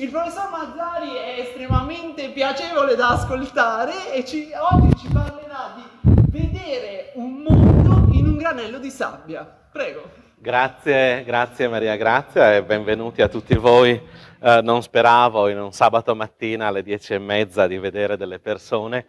Il professor Mazzari è estremamente piacevole da ascoltare e ci, oggi ci parlerà di vedere un mondo in un granello di sabbia. Prego. Grazie, grazie Maria Grazia e benvenuti a tutti voi. Eh, non speravo in un sabato mattina alle dieci e mezza di vedere delle persone.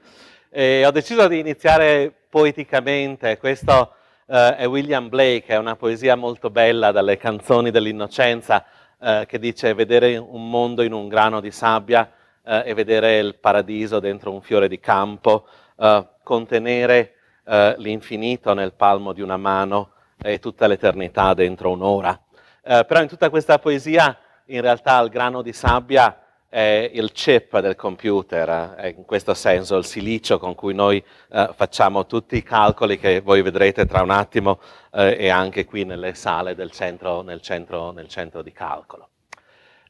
E ho deciso di iniziare poeticamente. Questo eh, è William Blake, è una poesia molto bella dalle canzoni dell'innocenza eh, che dice vedere un mondo in un grano di sabbia eh, e vedere il paradiso dentro un fiore di campo, eh, contenere eh, l'infinito nel palmo di una mano e tutta l'eternità dentro un'ora. Eh, però in tutta questa poesia in realtà il grano di sabbia è il chip del computer, eh, in questo senso il silicio con cui noi eh, facciamo tutti i calcoli che voi vedrete tra un attimo eh, e anche qui nelle sale del centro, nel, centro, nel centro di calcolo.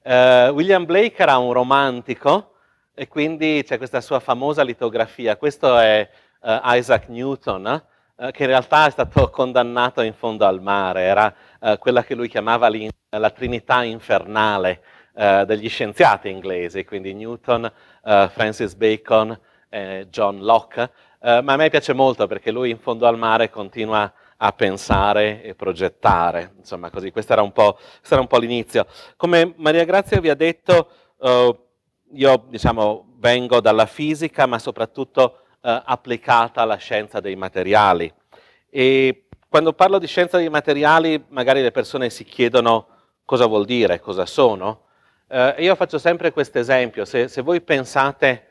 Eh, William Blake era un romantico e quindi c'è questa sua famosa litografia, questo è eh, Isaac Newton, eh, che in realtà è stato condannato in fondo al mare, era quella che lui chiamava la Trinità infernale, eh, degli scienziati inglesi, quindi Newton, eh, Francis Bacon, eh, John Locke, eh, ma a me piace molto perché lui in fondo al mare continua a pensare e progettare, insomma così, questo era un po', era un po l'inizio. Come Maria Grazia vi ha detto, eh, io diciamo, vengo dalla fisica, ma soprattutto applicata alla scienza dei materiali. E quando parlo di scienza dei materiali, magari le persone si chiedono cosa vuol dire, cosa sono, eh, io faccio sempre questo esempio, se, se voi pensate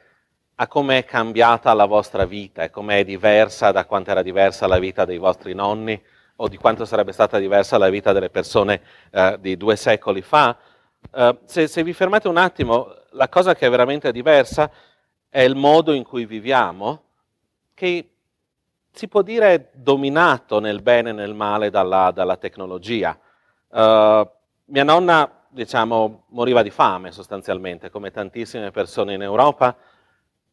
a come è cambiata la vostra vita e come è diversa da quanto era diversa la vita dei vostri nonni o di quanto sarebbe stata diversa la vita delle persone eh, di due secoli fa, eh, se, se vi fermate un attimo, la cosa che è veramente diversa è il modo in cui viviamo, che si può dire dominato nel bene e nel male dalla, dalla tecnologia. Uh, mia nonna diciamo, moriva di fame sostanzialmente, come tantissime persone in Europa,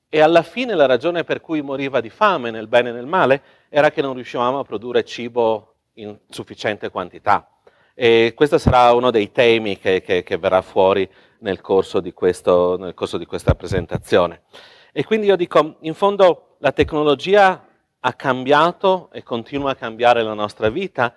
e alla fine la ragione per cui moriva di fame nel bene e nel male era che non riuscivamo a produrre cibo in sufficiente quantità. E questo sarà uno dei temi che, che, che verrà fuori nel corso, questo, nel corso, di questa presentazione. E quindi io dico, in fondo la tecnologia ha cambiato e continua a cambiare la nostra vita,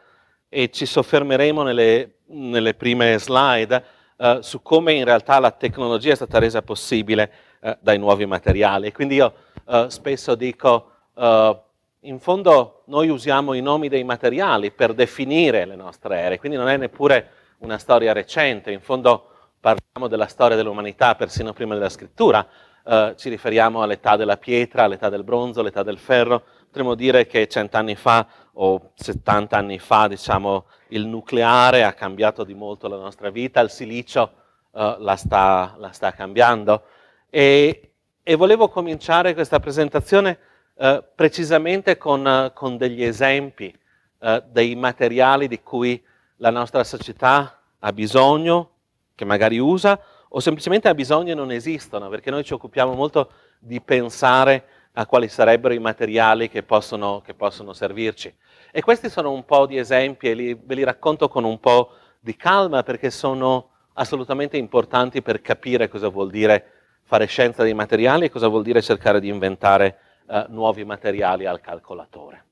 e ci soffermeremo nelle, nelle prime slide eh, su come in realtà la tecnologia è stata resa possibile eh, dai nuovi materiali. Quindi io eh, spesso dico, eh, in fondo noi usiamo i nomi dei materiali per definire le nostre ere, quindi non è neppure una storia recente, in fondo parliamo della storia dell'umanità persino prima della scrittura, eh, ci riferiamo all'età della pietra, all'età del bronzo, all'età del ferro, potremmo dire che cent'anni fa o 70 anni fa, diciamo, il nucleare ha cambiato di molto la nostra vita, il silicio uh, la, sta, la, sta, cambiando. E, e, volevo cominciare questa presentazione uh, precisamente con, con, degli esempi eh, dei materiali di cui la nostra società ha bisogno, che magari usa, o semplicemente ha bisogno e non esistono, perché noi ci occupiamo molto di pensare a quali sarebbero i materiali che possono, che possono servirci. E questi sono un po' di esempi e li, ve li racconto con un po' di calma perché sono assolutamente importanti per capire cosa vuol dire fare scienza dei materiali e cosa vuol dire cercare di inventare eh, nuovi materiali al calcolatore.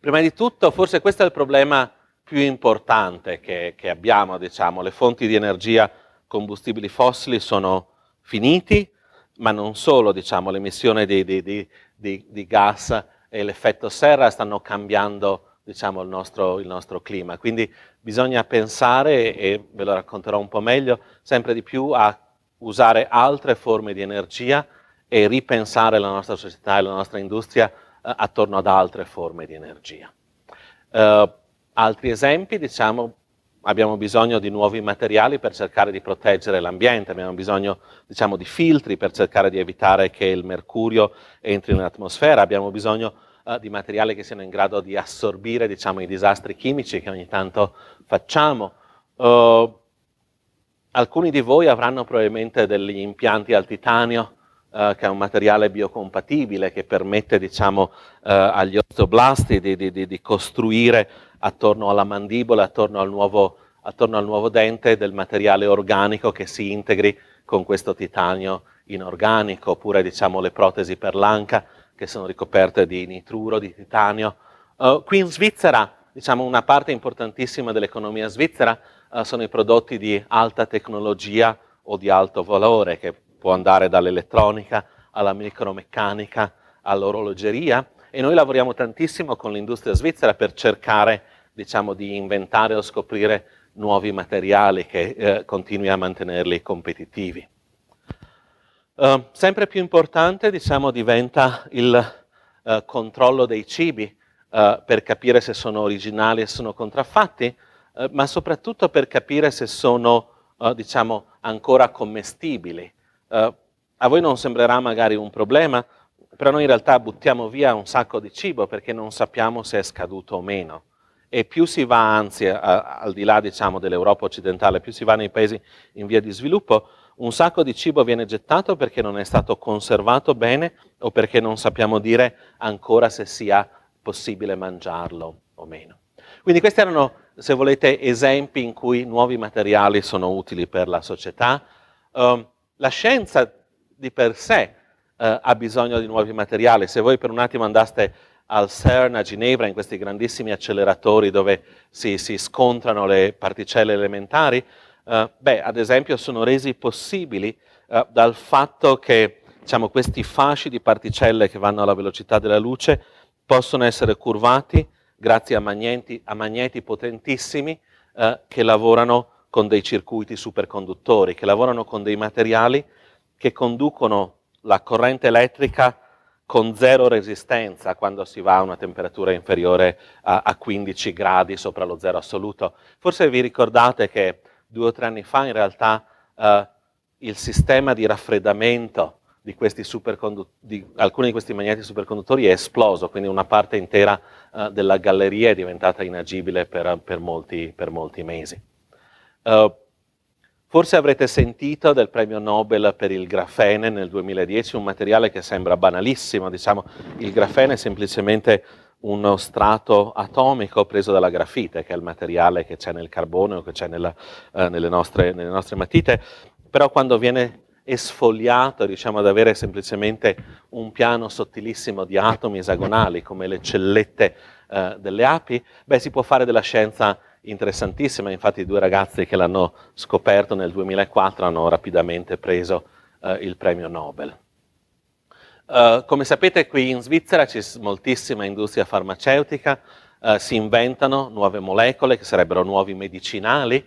Prima di tutto, forse questo è il problema più importante che, che abbiamo, diciamo, le fonti di energia combustibili fossili sono finiti, ma non solo, diciamo, l'emissione di, di, di, di gas e l'effetto serra stanno cambiando diciamo, il, nostro, il, nostro, clima. Quindi bisogna pensare, e ve lo racconterò un po' meglio, sempre di più a usare altre forme di energia e ripensare la nostra società e la nostra industria eh, attorno ad altre forme di energia. Eh, altri esempi, diciamo, abbiamo bisogno di nuovi materiali per cercare di proteggere l'ambiente, abbiamo bisogno diciamo, di filtri per cercare di evitare che il mercurio entri nell'atmosfera, abbiamo bisogno eh, di materiali che siano in grado di assorbire diciamo, i disastri chimici che ogni tanto facciamo. Uh, alcuni di voi avranno probabilmente degli impianti al titanio, eh, che è un materiale biocompatibile che permette diciamo, eh, agli osteoblasti di, di, di, costruire attorno alla mandibola, attorno al, nuovo, attorno al nuovo dente, del materiale organico che si integri con questo titanio inorganico, oppure diciamo, le protesi per l'anca che sono ricoperte di nitruro, di titanio. Uh, qui in Svizzera, diciamo, una parte importantissima dell'economia svizzera uh, sono i prodotti di alta tecnologia o di alto valore, che può andare dall'elettronica alla micromeccanica, all'orologeria, e noi lavoriamo tantissimo con l'industria svizzera per cercare, diciamo, di inventare o scoprire nuovi materiali che eh, continui a mantenerli competitivi. Eh, sempre più importante diciamo, diventa il uh, controllo dei cibi uh, per capire se sono originali e sono contraffatti, ma soprattutto per capire se sono diciamo, ancora commestibili. a voi non sembrerà magari un problema, però noi in realtà buttiamo via un sacco di cibo perché non sappiamo se è scaduto o meno. E più si va, anzi, a, al di là diciamo, dell'Europa occidentale, più si va nei paesi in via di sviluppo, un sacco di cibo viene gettato perché non è stato conservato bene o perché non sappiamo dire ancora se sia possibile mangiarlo o meno. Quindi questi erano, se volete, esempi in cui nuovi materiali sono utili per la società. Uh, la scienza di per sé uh, ha bisogno di nuovi materiali. Se voi per un attimo andaste al CERN a Ginevra, in questi grandissimi acceleratori dove si, si scontrano le particelle elementari, eh, beh, ad esempio, sono resi possibili eh, dal fatto che diciamo, questi fasci di particelle che vanno alla velocità della luce possono essere curvati grazie a magneti, a magneti potentissimi eh, che lavorano con dei circuiti superconduttori, che lavorano con dei materiali che conducono la corrente elettrica con zero resistenza quando si va a una temperatura inferiore a, a 15 gradi sopra lo zero assoluto. Forse vi ricordate che due o tre anni fa in realtà eh, il sistema di raffreddamento di, di, alcuni di questi magneti superconduttori è esploso, quindi una parte intera eh, della galleria è diventata inagibile per, per, molti, per molti, mesi. Uh, forse avrete sentito del premio Nobel per il grafene nel 2010, un materiale che sembra banalissimo, diciamo, il grafene è semplicemente uno strato atomico preso dalla grafite, che è il materiale che c'è nel carbone o che c'è nella, eh, nelle, nostre, nelle nostre matite, però quando viene esfoliato, diciamo, ad avere semplicemente un piano sottilissimo di atomi esagonali come le cellette eh, delle api, beh, si può fare della scienza interessantissima. Infatti, i due ragazzi che l'hanno scoperto nel 2004 hanno rapidamente preso eh, il premio Nobel. Eh, come sapete qui in Svizzera c'è moltissima industria farmaceutica, uh, si inventano nuove molecole che sarebbero nuovi medicinali.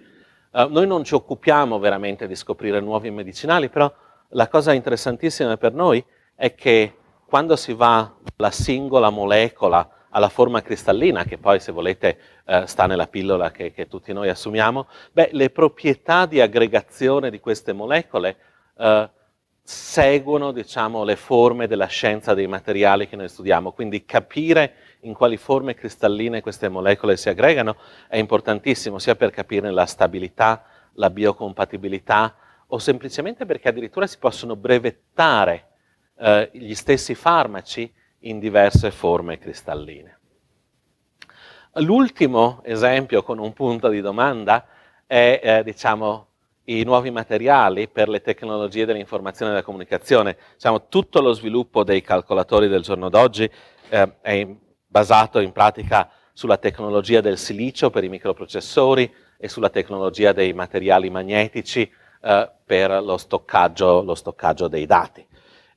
Uh, noi non ci occupiamo veramente di scoprire nuovi medicinali, però la cosa interessantissima per noi è che quando si va dalla singola molecola alla forma cristallina, che poi se volete eh, sta nella pillola che, che, tutti noi assumiamo, beh, le proprietà di aggregazione di queste molecole eh, seguono diciamo, le forme della scienza dei materiali che noi studiamo, quindi capire in quali forme cristalline queste molecole si aggregano è importantissimo sia per capire la stabilità, la biocompatibilità o semplicemente perché addirittura si possono brevettare eh, gli stessi farmaci in diverse forme cristalline. L'ultimo esempio con un punto di domanda è eh, diciamo, i nuovi materiali per le tecnologie dell'informazione e della comunicazione. Diciamo, tutto lo sviluppo dei calcolatori del giorno d'oggi eh, è basato in pratica sulla tecnologia del silicio per i microprocessori e sulla tecnologia dei materiali magnetici eh, per lo stoccaggio, lo stoccaggio, dei dati.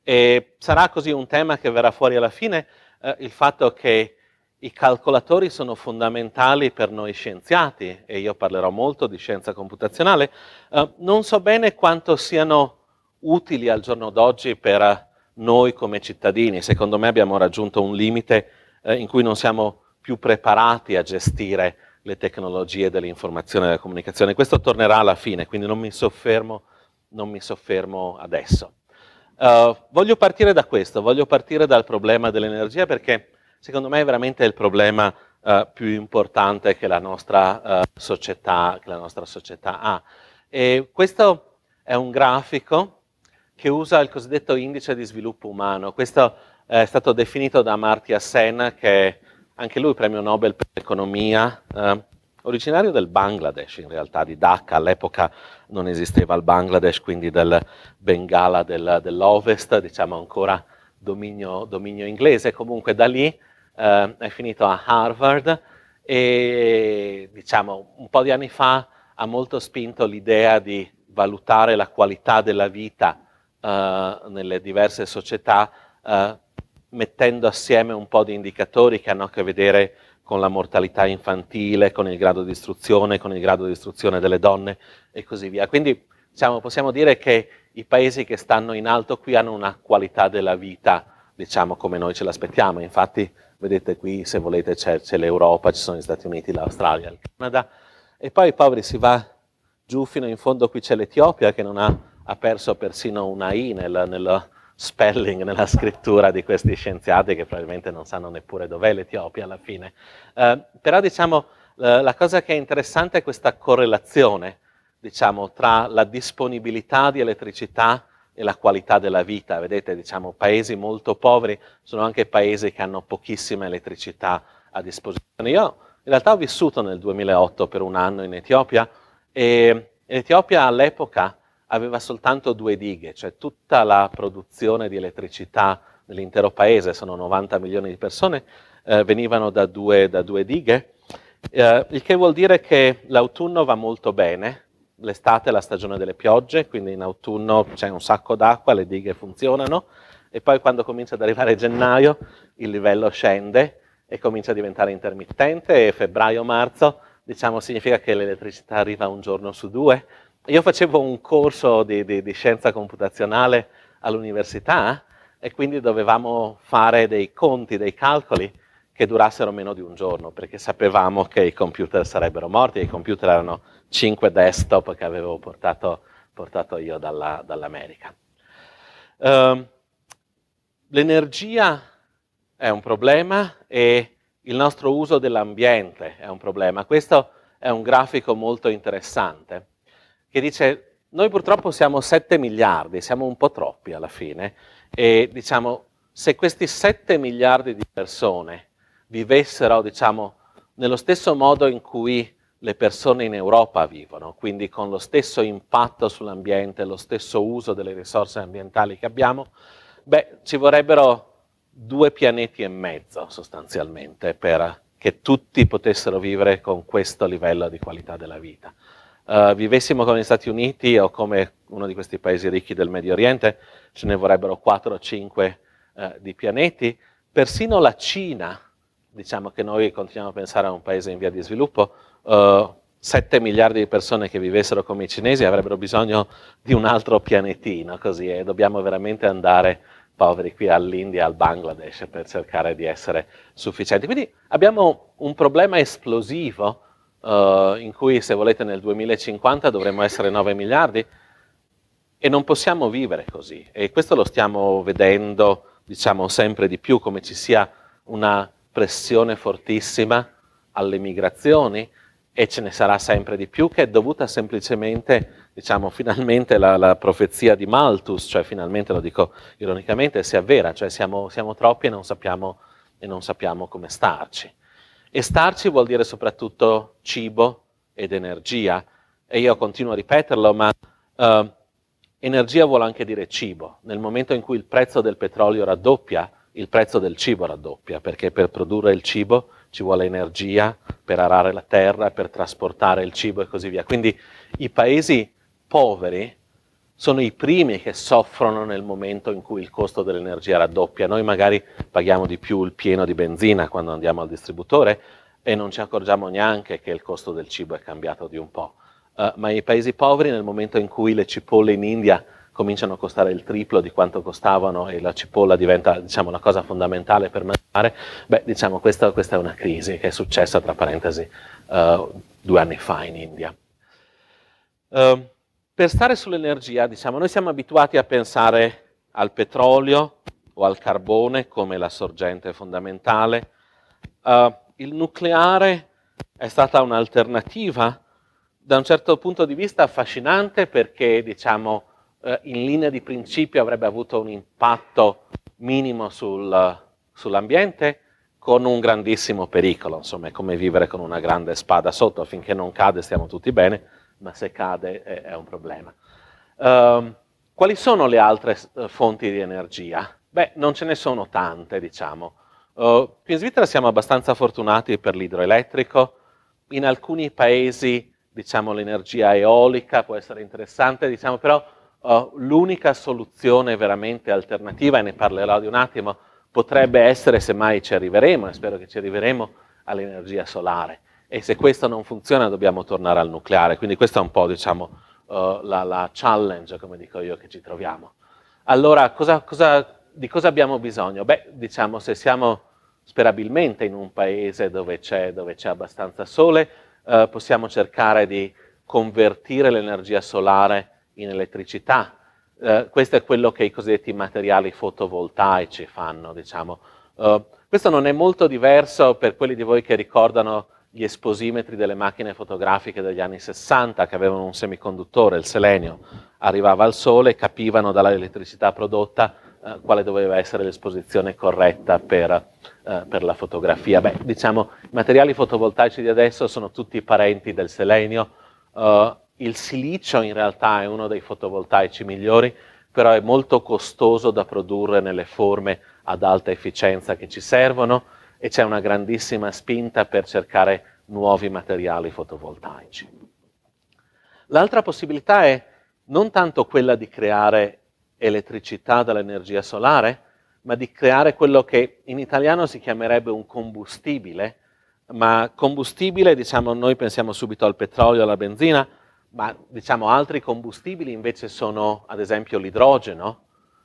E sarà così un tema che verrà fuori alla fine, eh, il fatto che i calcolatori sono fondamentali per noi scienziati, e io parlerò molto di scienza computazionale. Eh, non so bene quanto siano utili al giorno d'oggi per noi come cittadini. Secondo me abbiamo raggiunto un limite eh, in cui non siamo più preparati a gestire le tecnologie dell'informazione e della comunicazione. Questo tornerà alla fine, quindi non mi soffermo, non mi soffermo adesso. Uh, voglio partire da questo, voglio partire dal problema dell'energia perché secondo me è veramente il problema eh, più importante che la, nostra, eh, società, che la nostra società ha. E questo è un grafico che usa il cosiddetto indice di sviluppo umano. Questo è stato definito da Marty Sen, che è anche lui premio Nobel per l'economia, eh, originario del Bangladesh in realtà, di Dhaka, all'epoca non esisteva il Bangladesh, quindi del Bengala del, dell'Ovest, diciamo ancora dominio, dominio inglese, comunque da lì eh, è finito a Harvard e diciamo un po' di anni fa ha molto spinto l'idea di valutare la qualità della vita eh, nelle diverse società eh, mettendo assieme un po' di indicatori che hanno a che vedere con la mortalità infantile, con il grado di istruzione, con il grado di istruzione delle donne e così via. Quindi diciamo, possiamo dire che i paesi che stanno in alto qui hanno una qualità della vita, diciamo, come noi ce l'aspettiamo. Infatti Vedete qui, se volete, c'è, c'è l'Europa, ci sono gli Stati Uniti, l'Australia, il Canada. E poi, poveri, si va giù fino in fondo, qui c'è l'Etiopia che non ha, ha perso persino una I nel, nel spelling, nella scrittura di questi scienziati che probabilmente non sanno neppure dov'è l'Etiopia alla fine. Eh, però diciamo, eh, la cosa che è interessante è questa correlazione, diciamo, tra la disponibilità di elettricità e la qualità della vita. Vedete, diciamo, paesi molto poveri sono anche paesi che hanno pochissima elettricità a disposizione. Io in realtà ho vissuto nel 2008 per un anno in Etiopia e l'Etiopia all'epoca aveva soltanto due dighe, cioè tutta la produzione di elettricità nell'intero paese, sono 90 milioni di persone, eh, venivano da due, da due dighe, eh, il che vuol dire che l'autunno va molto bene, l'estate è la stagione delle piogge, quindi in autunno c'è un sacco d'acqua, le dighe funzionano e poi quando comincia ad arrivare gennaio il livello scende e comincia a diventare intermittente e febbraio-marzo diciamo significa che l'elettricità arriva un giorno su due. Io facevo un corso di, di, di scienza computazionale all'università e quindi dovevamo fare dei conti, dei calcoli che durassero meno di un giorno perché sapevamo che i computer sarebbero morti, i computer erano 5 desktop che avevo portato, portato io dalla, dall'America. Um, l'energia è un problema e il nostro uso dell'ambiente è un problema. Questo è un grafico molto interessante che dice noi purtroppo siamo 7 miliardi, siamo un po' troppi alla fine e diciamo se questi 7 miliardi di persone vivessero diciamo nello stesso modo in cui le persone in Europa vivono, quindi con lo stesso impatto sull'ambiente, lo stesso uso delle risorse ambientali che abbiamo, beh, ci vorrebbero due pianeti e mezzo sostanzialmente perché tutti potessero vivere con questo livello di qualità della vita. Uh, vivessimo come gli Stati Uniti o come uno di questi paesi ricchi del Medio Oriente, ce ne vorrebbero 4 o 5 uh, eh, di pianeti, persino la Cina, diciamo che noi continuiamo a pensare a un paese in via di sviluppo, 7 eh, miliardi di persone che vivessero come i cinesi avrebbero bisogno di un altro pianetino, così, e dobbiamo veramente andare poveri qui all'India, al Bangladesh, per cercare di essere sufficienti. Quindi abbiamo un problema esplosivo uh, in cui, se volete, nel 2050 dovremmo essere 9 miliardi e non possiamo vivere così. E questo lo stiamo vedendo, diciamo, sempre di più, come ci sia una pressione fortissima alle migrazioni, e ce ne sarà sempre di più, che è dovuta semplicemente, diciamo, finalmente la, la profezia di Malthus, cioè finalmente, lo dico ironicamente, si avvera, cioè siamo, siamo troppi e non, sappiamo, e non sappiamo come starci. E starci vuol dire soprattutto cibo ed energia, e io continuo a ripeterlo, ma eh, energia vuol anche dire cibo. Nel momento in cui il prezzo del petrolio raddoppia, il prezzo del cibo raddoppia, perché per produrre il cibo ci vuole energia per arare la terra, per trasportare il cibo e così via. Quindi i paesi poveri sono i primi che soffrono nel momento in cui il costo dell'energia raddoppia. Noi magari paghiamo di più il pieno di benzina quando andiamo al distributore e non ci accorgiamo neanche che il costo del cibo è cambiato di un po'. Uh, ma i paesi poveri nel momento in cui le cipolle in India cominciano a costare il triplo di quanto costavano e la cipolla diventa diciamo, una cosa fondamentale per mangiare, beh, diciamo, questa, questa è una crisi che è successa, tra parentesi, uh, due anni fa in India. Uh, per stare sull'energia, diciamo, noi siamo abituati a pensare al petrolio o al carbone come la sorgente fondamentale. Uh, il nucleare è stata un'alternativa da un certo punto di vista affascinante perché, diciamo, eh, in linea di principio avrebbe avuto un impatto minimo sul, sull'ambiente con un grandissimo pericolo, insomma è come vivere con una grande spada sotto, finché non cade stiamo tutti bene, ma se cade è, è un problema. Um, quali sono le altre eh, fonti di energia? Beh, non ce ne sono tante, diciamo. Uh, qui in Svizzera siamo abbastanza fortunati per l'idroelettrico, in alcuni paesi diciamo, l'energia eolica può essere interessante, diciamo, però eh, l'unica soluzione veramente alternativa, e ne parlerò di un attimo, potrebbe essere, semmai ci arriveremo, e spero che ci arriveremo, all'energia solare. E se questo non funziona dobbiamo tornare al nucleare. Quindi questa è un po' diciamo, uh, la, la, challenge, come dico io, che ci troviamo. Allora, cosa, cosa, di cosa abbiamo bisogno? Beh, diciamo, se siamo sperabilmente in un paese dove c'è, dove c'è abbastanza sole, uh, possiamo cercare di convertire l'energia solare in elettricità. Eh, questo è quello che i cosiddetti materiali fotovoltaici fanno, diciamo. eh, questo non è molto diverso per quelli di voi che ricordano gli esposimetri delle macchine fotografiche degli anni 60 che avevano un semiconduttore, il selenio. Arrivava al sole, capivano dall'elettricità prodotta eh, quale doveva essere l'esposizione corretta per, eh, per la fotografia. Beh, diciamo, i materiali fotovoltaici di adesso sono tutti parenti del selenio, Uh, il silicio in realtà è uno dei fotovoltaici migliori, però è molto costoso da produrre nelle forme ad alta efficienza che ci servono e c'è una grandissima spinta per cercare nuovi materiali fotovoltaici. L'altra possibilità è non tanto quella di creare elettricità dall'energia solare, ma di creare quello che in italiano si chiamerebbe un combustibile, ma combustibile, diciamo, noi pensiamo subito al petrolio, alla benzina, ma diciamo altri combustibili invece sono ad esempio l'idrogeno.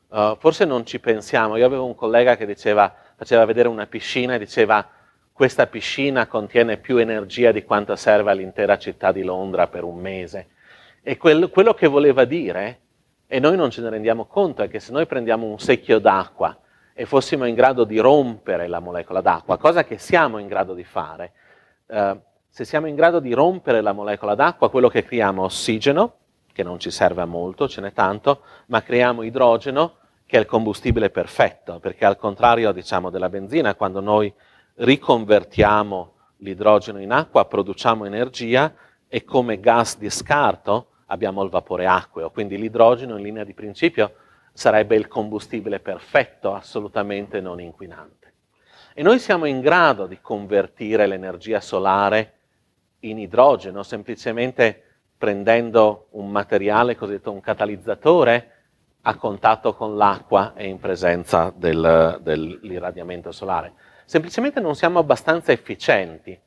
Uh, forse non ci pensiamo, io avevo un collega che diceva, faceva vedere una piscina e diceva questa piscina contiene più energia di quanto serve all'intera città di Londra per un mese. E quel, quello che voleva dire, e noi non ce ne rendiamo conto, è che se noi prendiamo un secchio d'acqua e fossimo in grado di rompere la molecola d'acqua, cosa che siamo in grado di fare, uh, se siamo in grado di rompere la molecola d'acqua, quello che creiamo è ossigeno, che non ci serve a molto, ce n'è tanto, ma creiamo idrogeno, che è il combustibile perfetto, perché al contrario diciamo, della benzina, quando noi riconvertiamo l'idrogeno in acqua, produciamo energia e come gas di scarto abbiamo il vapore acqueo, quindi l'idrogeno in linea di principio sarebbe il combustibile perfetto, assolutamente non inquinante. E noi siamo in grado di convertire l'energia solare in idrogeno, semplicemente prendendo un materiale cosiddetto un catalizzatore a contatto con l'acqua e in presenza del, dell'irradiamento solare. Semplicemente non siamo abbastanza efficienti,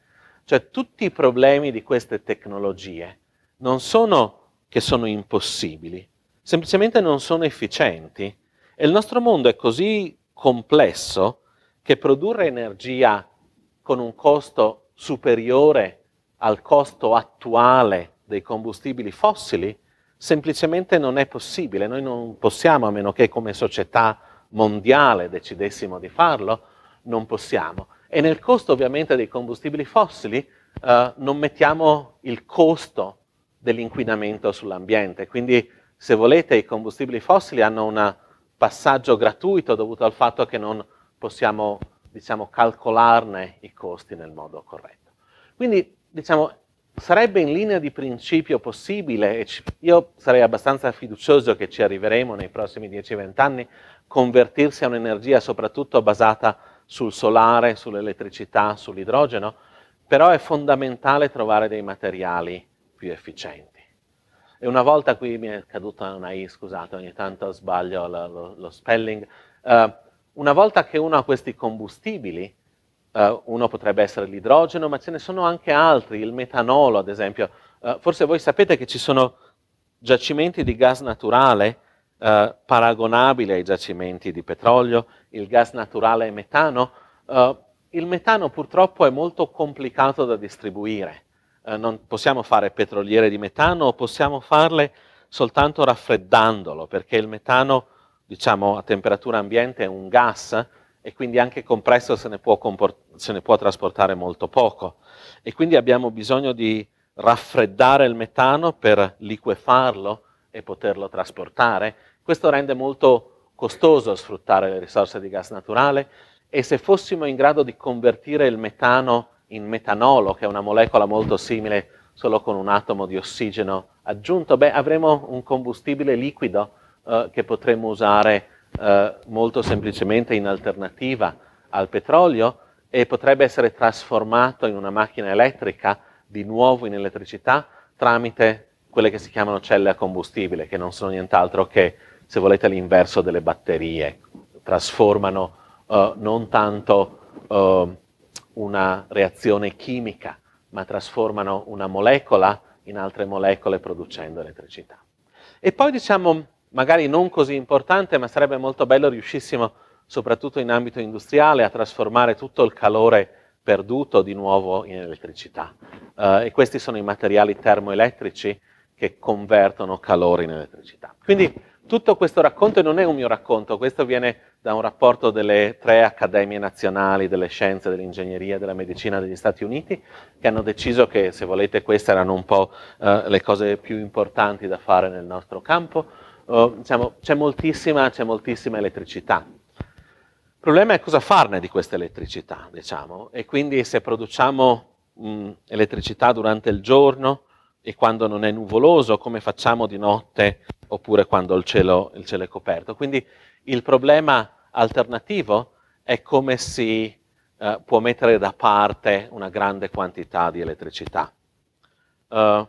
cioè tutti i problemi di queste tecnologie non sono che sono impossibili, semplicemente non sono efficienti e il nostro mondo è così complesso che produrre energia con un costo superiore al costo attuale dei combustibili fossili semplicemente non è possibile. Noi non possiamo, a meno che come società mondiale decidessimo di farlo, non possiamo. E nel costo ovviamente dei combustibili fossili eh, non mettiamo il costo dell'inquinamento sull'ambiente. Quindi se volete i combustibili fossili hanno un passaggio gratuito dovuto al fatto che non possiamo diciamo, calcolarne i costi nel modo corretto. Quindi diciamo, sarebbe in linea di principio possibile, e io sarei abbastanza fiducioso che ci arriveremo nei prossimi 10-20 anni, convertirsi a un'energia soprattutto basata sul solare, sull'elettricità, sull'idrogeno, però è fondamentale trovare dei materiali più efficienti. E una volta qui mi è caduta una I, scusate, ogni tanto sbaglio lo, lo, lo spelling, uh, una volta che uno ha questi combustibili, Uh, uno potrebbe essere l'idrogeno, ma ce ne sono anche altri, il metanolo ad esempio. Uh, forse voi sapete che ci sono giacimenti di gas naturale uh, paragonabili ai giacimenti di petrolio, il gas naturale è metano. il metano purtroppo è molto complicato da distribuire. non possiamo fare petroliere di metano, possiamo farle soltanto raffreddandolo, perché il metano, diciamo, a temperatura ambiente è un gas, e quindi anche compresso se ne può, comport- se ne può trasportare molto poco. E quindi abbiamo bisogno di raffreddare il metano per liquefarlo e poterlo trasportare. Questo rende molto costoso sfruttare le risorse di gas naturale e se fossimo in grado di convertire il metano in metanolo, che è una molecola molto simile solo con un atomo di ossigeno aggiunto, beh, avremo un combustibile liquido eh, che potremmo usare eh, molto semplicemente in alternativa al petrolio e potrebbe essere trasformato in una macchina elettrica, di nuovo in elettricità, tramite quelle che si chiamano celle a combustibile, che non sono nient'altro che, se volete, l'inverso delle batterie. Trasformano eh, non tanto eh, una reazione chimica, ma trasformano una molecola in altre molecole producendo elettricità. E poi diciamo magari non così importante, ma sarebbe molto bello riuscissimo, soprattutto in ambito industriale, a trasformare tutto il calore perduto di nuovo in elettricità. Uh, e questi sono i materiali termoelettrici che convertono calore in elettricità. Quindi tutto questo racconto non è un mio racconto, questo viene da un rapporto delle tre accademie nazionali delle scienze, dell'ingegneria e della medicina degli Stati Uniti, che hanno deciso che, se volete, queste erano un po' uh, le cose più importanti da fare nel nostro campo diciamo, c'è, moltissima, c'è moltissima elettricità. Il problema è cosa farne di questa elettricità, diciamo, e quindi se produciamo mh, mm, elettricità durante il giorno e quando non è nuvoloso, come facciamo di notte oppure quando il cielo, il cielo è coperto. Quindi il problema alternativo è come si uh, può mettere da parte una grande quantità di elettricità. Uh,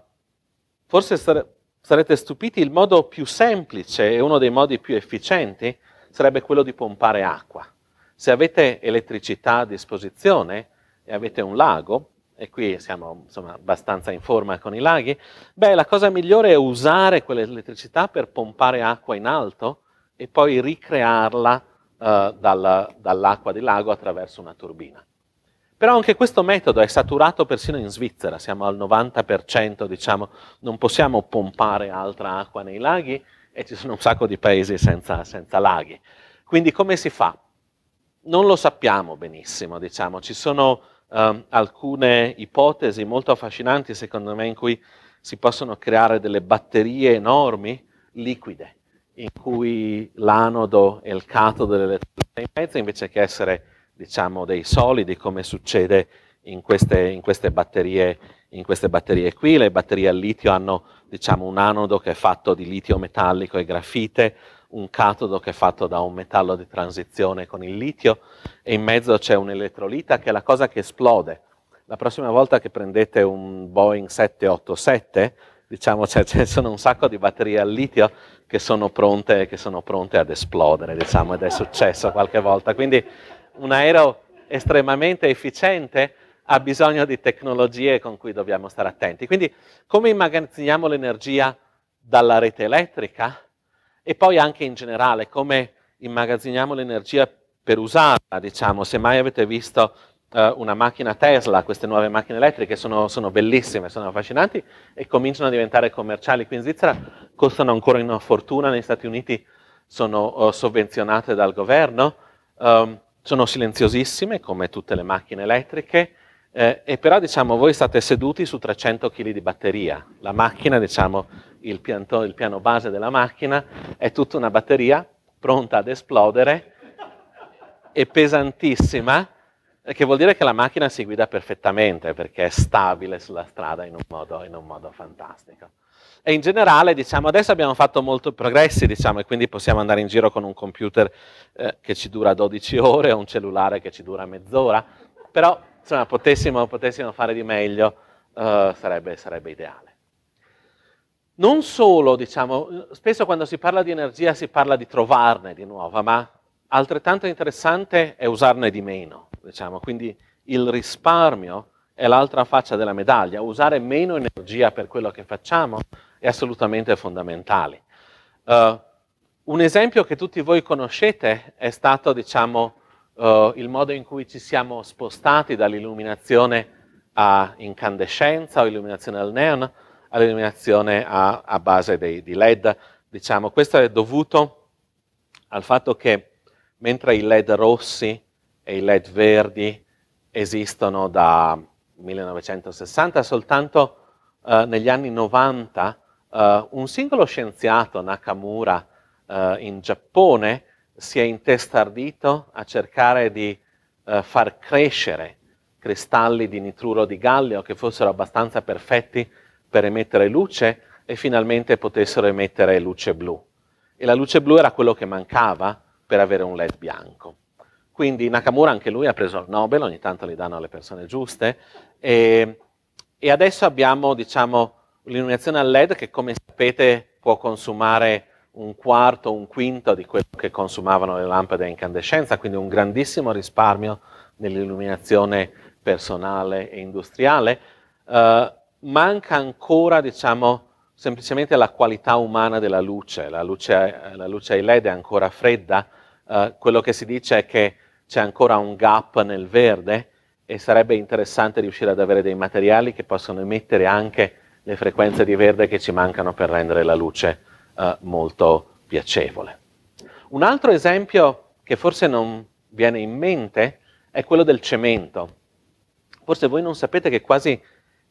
forse sare- Sarete stupiti, il modo più semplice e uno dei modi più efficienti sarebbe quello di pompare acqua. Se avete elettricità a disposizione e avete un lago, e qui siamo insomma, abbastanza in forma con i laghi, beh, la cosa migliore è usare quell'elettricità per pompare acqua in alto e poi ricrearla eh, dalla, dall'acqua di lago attraverso una turbina. Però anche questo metodo è saturato persino in Svizzera, siamo al 90%, diciamo, non possiamo pompare altra acqua nei laghi e ci sono un sacco di paesi senza, senza laghi. Quindi come si fa? Non lo sappiamo benissimo, diciamo, ci sono eh, alcune ipotesi molto affascinanti secondo me in cui si possono creare delle batterie enormi liquide in cui l'anodo e il catodo dell'elettricità in mezzo invece che essere diciamo, dei solidi, come succede in queste, in queste, batterie, in queste batterie qui. Le batterie al litio hanno diciamo, un anodo che è fatto di litio metallico e grafite, un catodo che è fatto da un metallo di transizione con il litio e in mezzo c'è un elettrolita che è la cosa che esplode. La prossima volta che prendete un Boeing 787, diciamo, cioè, ci sono un sacco di batterie al litio che sono pronte, che sono pronte ad esplodere, diciamo, ed è successo qualche volta. Quindi un aereo estremamente efficiente ha bisogno di tecnologie con cui dobbiamo stare attenti. Quindi come immagazziniamo l'energia dalla rete elettrica e poi anche in generale come immagazziniamo l'energia per usarla, diciamo, se mai avete visto eh, una macchina Tesla, queste nuove macchine elettriche sono, sono, bellissime, sono affascinanti e cominciano a diventare commerciali qui in Svizzera, costano ancora una fortuna, negli Stati Uniti sono oh, sovvenzionate dal governo. Um, sono silenziosissime come tutte le macchine elettriche eh, e però diciamo voi state seduti su 300 kg di batteria, la macchina diciamo il, pianto, il piano base della macchina è tutta una batteria pronta ad esplodere e pesantissima eh, che vuol dire che la macchina si guida perfettamente perché è stabile sulla strada in un modo, in un modo fantastico e in generale diciamo adesso abbiamo fatto molti progressi diciamo, e quindi possiamo andare in giro con un computer eh, che ci dura 12 ore o un cellulare che ci dura mezz'ora, però insomma potessimo, potessimo fare di meglio eh, sarebbe, sarebbe ideale non solo, diciamo, spesso quando si parla di energia si parla di trovarne di nuova, ma altrettanto interessante è usarne di meno, diciamo. quindi il risparmio è l'altra faccia della medaglia, usare meno energia per quello che facciamo è assolutamente fondamentale. Uh, un esempio che tutti voi conoscete è stato, diciamo, uh, il modo in cui ci siamo spostati dall'illuminazione a incandescenza o illuminazione al neon all'illuminazione a, a base dei, di LED. Diciamo, questo è dovuto al fatto che mentre i LED rossi e i LED verdi esistono da 1960, soltanto eh, negli anni 90 Uh, un singolo scienziato, Nakamura, uh, in Giappone, si è intestardito a cercare di uh, far crescere cristalli di nitruro di gallio che fossero abbastanza perfetti per emettere luce e finalmente potessero emettere luce blu. E la luce blu era quello che mancava per avere un LED bianco. Quindi Nakamura anche lui ha preso il Nobel, ogni tanto li danno alle persone giuste, e, e adesso abbiamo, diciamo, l'illuminazione a LED che come sapete può consumare un quarto, un quinto di quello che consumavano le lampade a incandescenza, quindi un grandissimo risparmio nell'illuminazione personale e industriale. Eh, manca ancora, diciamo, semplicemente la qualità umana della luce. La luce, la luce ai LED è ancora fredda. Eh, quello che si dice è che c'è ancora un gap nel verde e sarebbe interessante riuscire ad avere dei materiali che possono emettere anche le frequenze di verde che ci mancano per rendere la luce eh, molto piacevole. Un altro esempio che forse non viene in mente è quello del cemento. Forse voi non sapete che quasi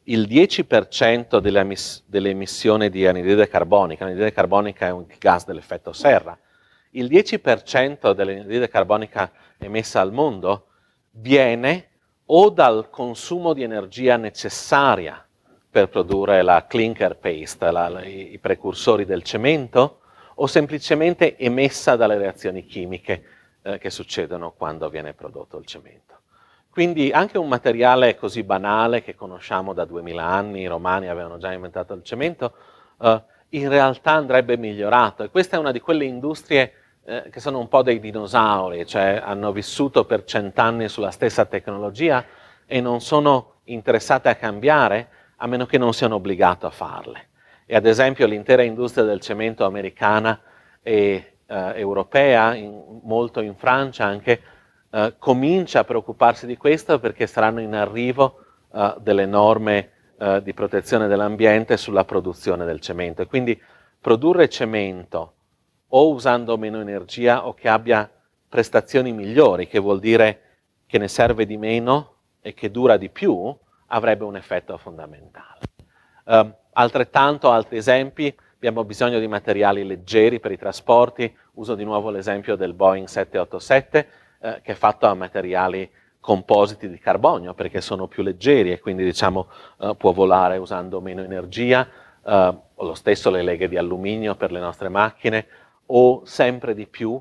il 10% delle, emissioni di anidride carbonica, l'anidride carbonica è un gas dell'effetto serra, il 10% dell'anidride carbonica emessa al mondo viene o dal consumo di energia necessaria per produrre la clinker paste, la, la, i precursori del cemento, o semplicemente emessa dalle reazioni chimiche eh, che succedono quando viene prodotto il cemento. Quindi anche un materiale così banale che conosciamo da 2000 anni, i romani avevano già inventato il cemento, eh, in realtà andrebbe migliorato e questa è una di quelle industrie eh, che sono un po' dei dinosauri, cioè hanno vissuto per cent'anni sulla stessa tecnologia e non sono interessate a cambiare, a meno che non siano obbligati a farle. E ad esempio l'intera industria del cemento americana e eh, europea, in, molto in Francia anche, eh, comincia a preoccuparsi di questo perché saranno in arrivo eh, delle norme eh, di protezione dell'ambiente sulla produzione del cemento. E quindi produrre cemento o usando meno energia o che abbia prestazioni migliori, che vuol dire che ne serve di meno e che dura di più, avrebbe un effetto fondamentale. Eh, altrettanto, altri esempi, abbiamo bisogno di materiali leggeri per i trasporti, uso di nuovo l'esempio del Boeing 787 eh, che è fatto a materiali compositi di carbonio perché sono più leggeri e quindi diciamo eh, può volare usando meno energia, eh, lo stesso le leghe di alluminio per le nostre macchine o sempre di più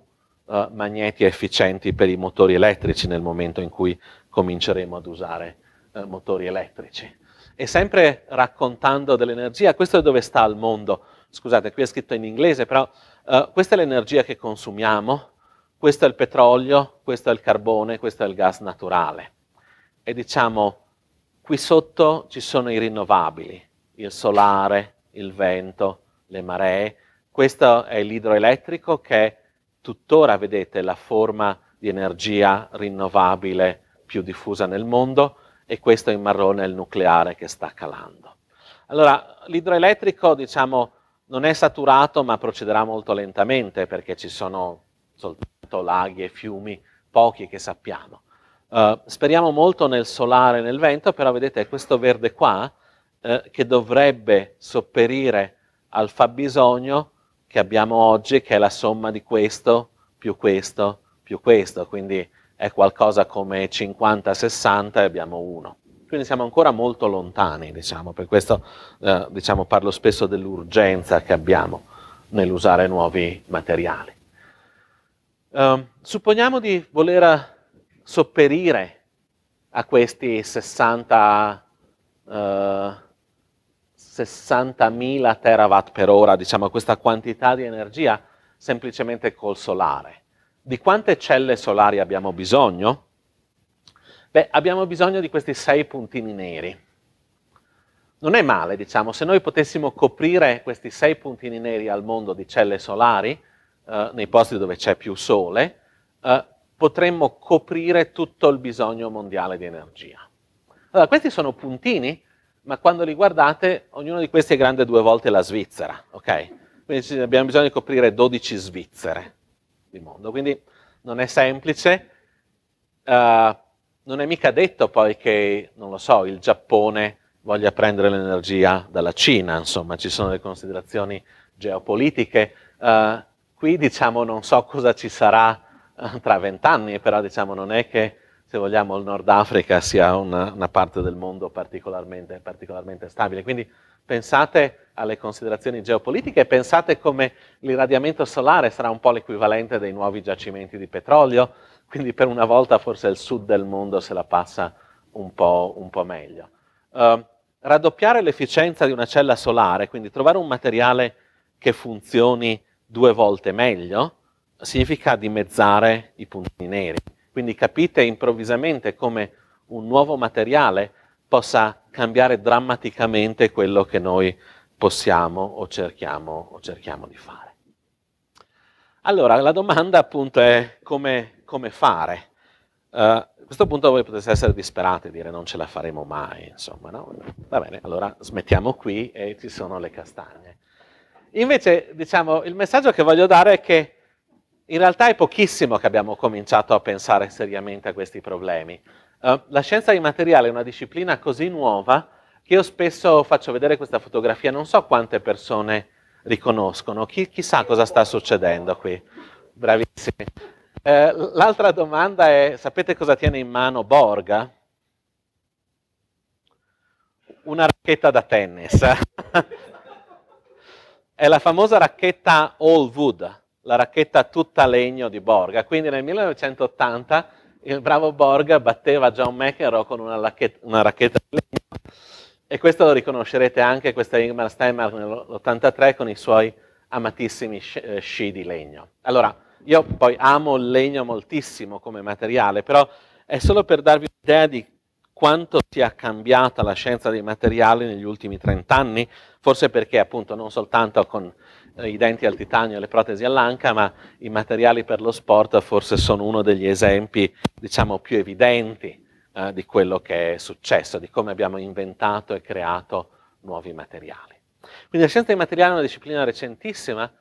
eh, magneti efficienti per i motori elettrici nel momento in cui cominceremo ad usare eh, motori elettrici. E sempre raccontando dell'energia, questo è dove sta il mondo. Scusate, qui è scritto in inglese, però eh, questa è l'energia che consumiamo, questo è il petrolio, questo è il carbone, questo è il gas naturale. E diciamo, qui sotto ci sono i rinnovabili, il solare, il vento, le maree. Questo è l'idroelettrico che tuttora, vedete, la forma di energia rinnovabile più diffusa nel mondo e questo in marrone è il nucleare che sta calando. Allora, l'idroelettrico, diciamo, non è saturato ma procederà molto lentamente perché ci sono soltanto laghi e fiumi, pochi che sappiamo. Uh, speriamo molto nel solare e nel vento, però vedete questo verde qua eh, che dovrebbe sopperire al fabbisogno che abbiamo oggi, che è la somma di questo più questo più questo, quindi è qualcosa come 50-60 e abbiamo uno. Quindi siamo ancora molto lontani, diciamo, per questo eh, diciamo, parlo spesso dell'urgenza che abbiamo nell'usare nuovi materiali. Eh, supponiamo di voler sopperire a questi 60 eh, 60.000 terawatt per ora, diciamo questa quantità di energia, semplicemente col solare. Di quante celle solari abbiamo bisogno? Beh, abbiamo bisogno di questi sei puntini neri. Non è male, diciamo, se noi potessimo coprire questi sei puntini neri al mondo di celle solari, eh, nei posti dove c'è più sole, eh, potremmo coprire tutto il bisogno mondiale di energia. Allora, questi sono puntini, ma quando li guardate, ognuno di questi è grande due volte la Svizzera, ok? Quindi abbiamo bisogno di coprire 12 Svizzere di mondo. Quindi non è semplice, uh, non è mica detto poi che, non lo so, il Giappone voglia prendere l'energia dalla Cina, insomma ci sono le considerazioni geopolitiche. Uh, qui diciamo non so cosa ci sarà uh, tra vent'anni, però diciamo non è che se vogliamo il Nord Africa sia una, una parte del mondo particolarmente, particolarmente stabile. Quindi pensate alle considerazioni geopolitiche. Pensate come l'irradiamento solare sarà un po' l'equivalente dei nuovi giacimenti di petrolio, quindi per una volta forse il sud del mondo se la passa un po', un po meglio. Uh, raddoppiare l'efficienza di una cella solare, quindi trovare un materiale che funzioni due volte meglio, significa dimezzare i puntini neri. Quindi capite improvvisamente come un nuovo materiale possa cambiare drammaticamente quello che noi possiamo o cerchiamo, o cerchiamo di fare. Allora, la domanda appunto è come, come fare. Uh, a questo punto voi potete essere disperati e dire non ce la faremo mai, insomma, no? Va bene, allora smettiamo qui e ci sono le castagne. Invece, diciamo, il messaggio che voglio dare è che in realtà è pochissimo che abbiamo cominciato a pensare seriamente a questi problemi. Uh, la scienza immateriale è una disciplina così nuova che io spesso faccio vedere questa fotografia, non so quante persone riconoscono, Chi, chissà cosa sta succedendo qui. Bravissimi. Eh, l'altra domanda è, sapete cosa tiene in mano Borga? Una racchetta da tennis. è la famosa racchetta all wood, la racchetta tutta legno di Borga. Quindi nel 1980 il bravo Borga batteva John McEnroe con una racchetta, una racchetta di legno e questo lo riconoscerete anche, questa Ingmar Steinmark nell'83 con i suoi amatissimi eh, sci di legno. Allora, io poi amo il legno moltissimo come materiale, però è solo per darvi un'idea di quanto sia cambiata la scienza dei materiali negli ultimi 30 anni, forse perché appunto non soltanto con eh, i denti al titanio e le protesi all'anca, ma i materiali per lo sport forse sono uno degli esempi diciamo più evidenti eh, di quello che è successo, di come abbiamo inventato e creato nuovi materiali. Quindi la scienza dei materiali è una disciplina recentissima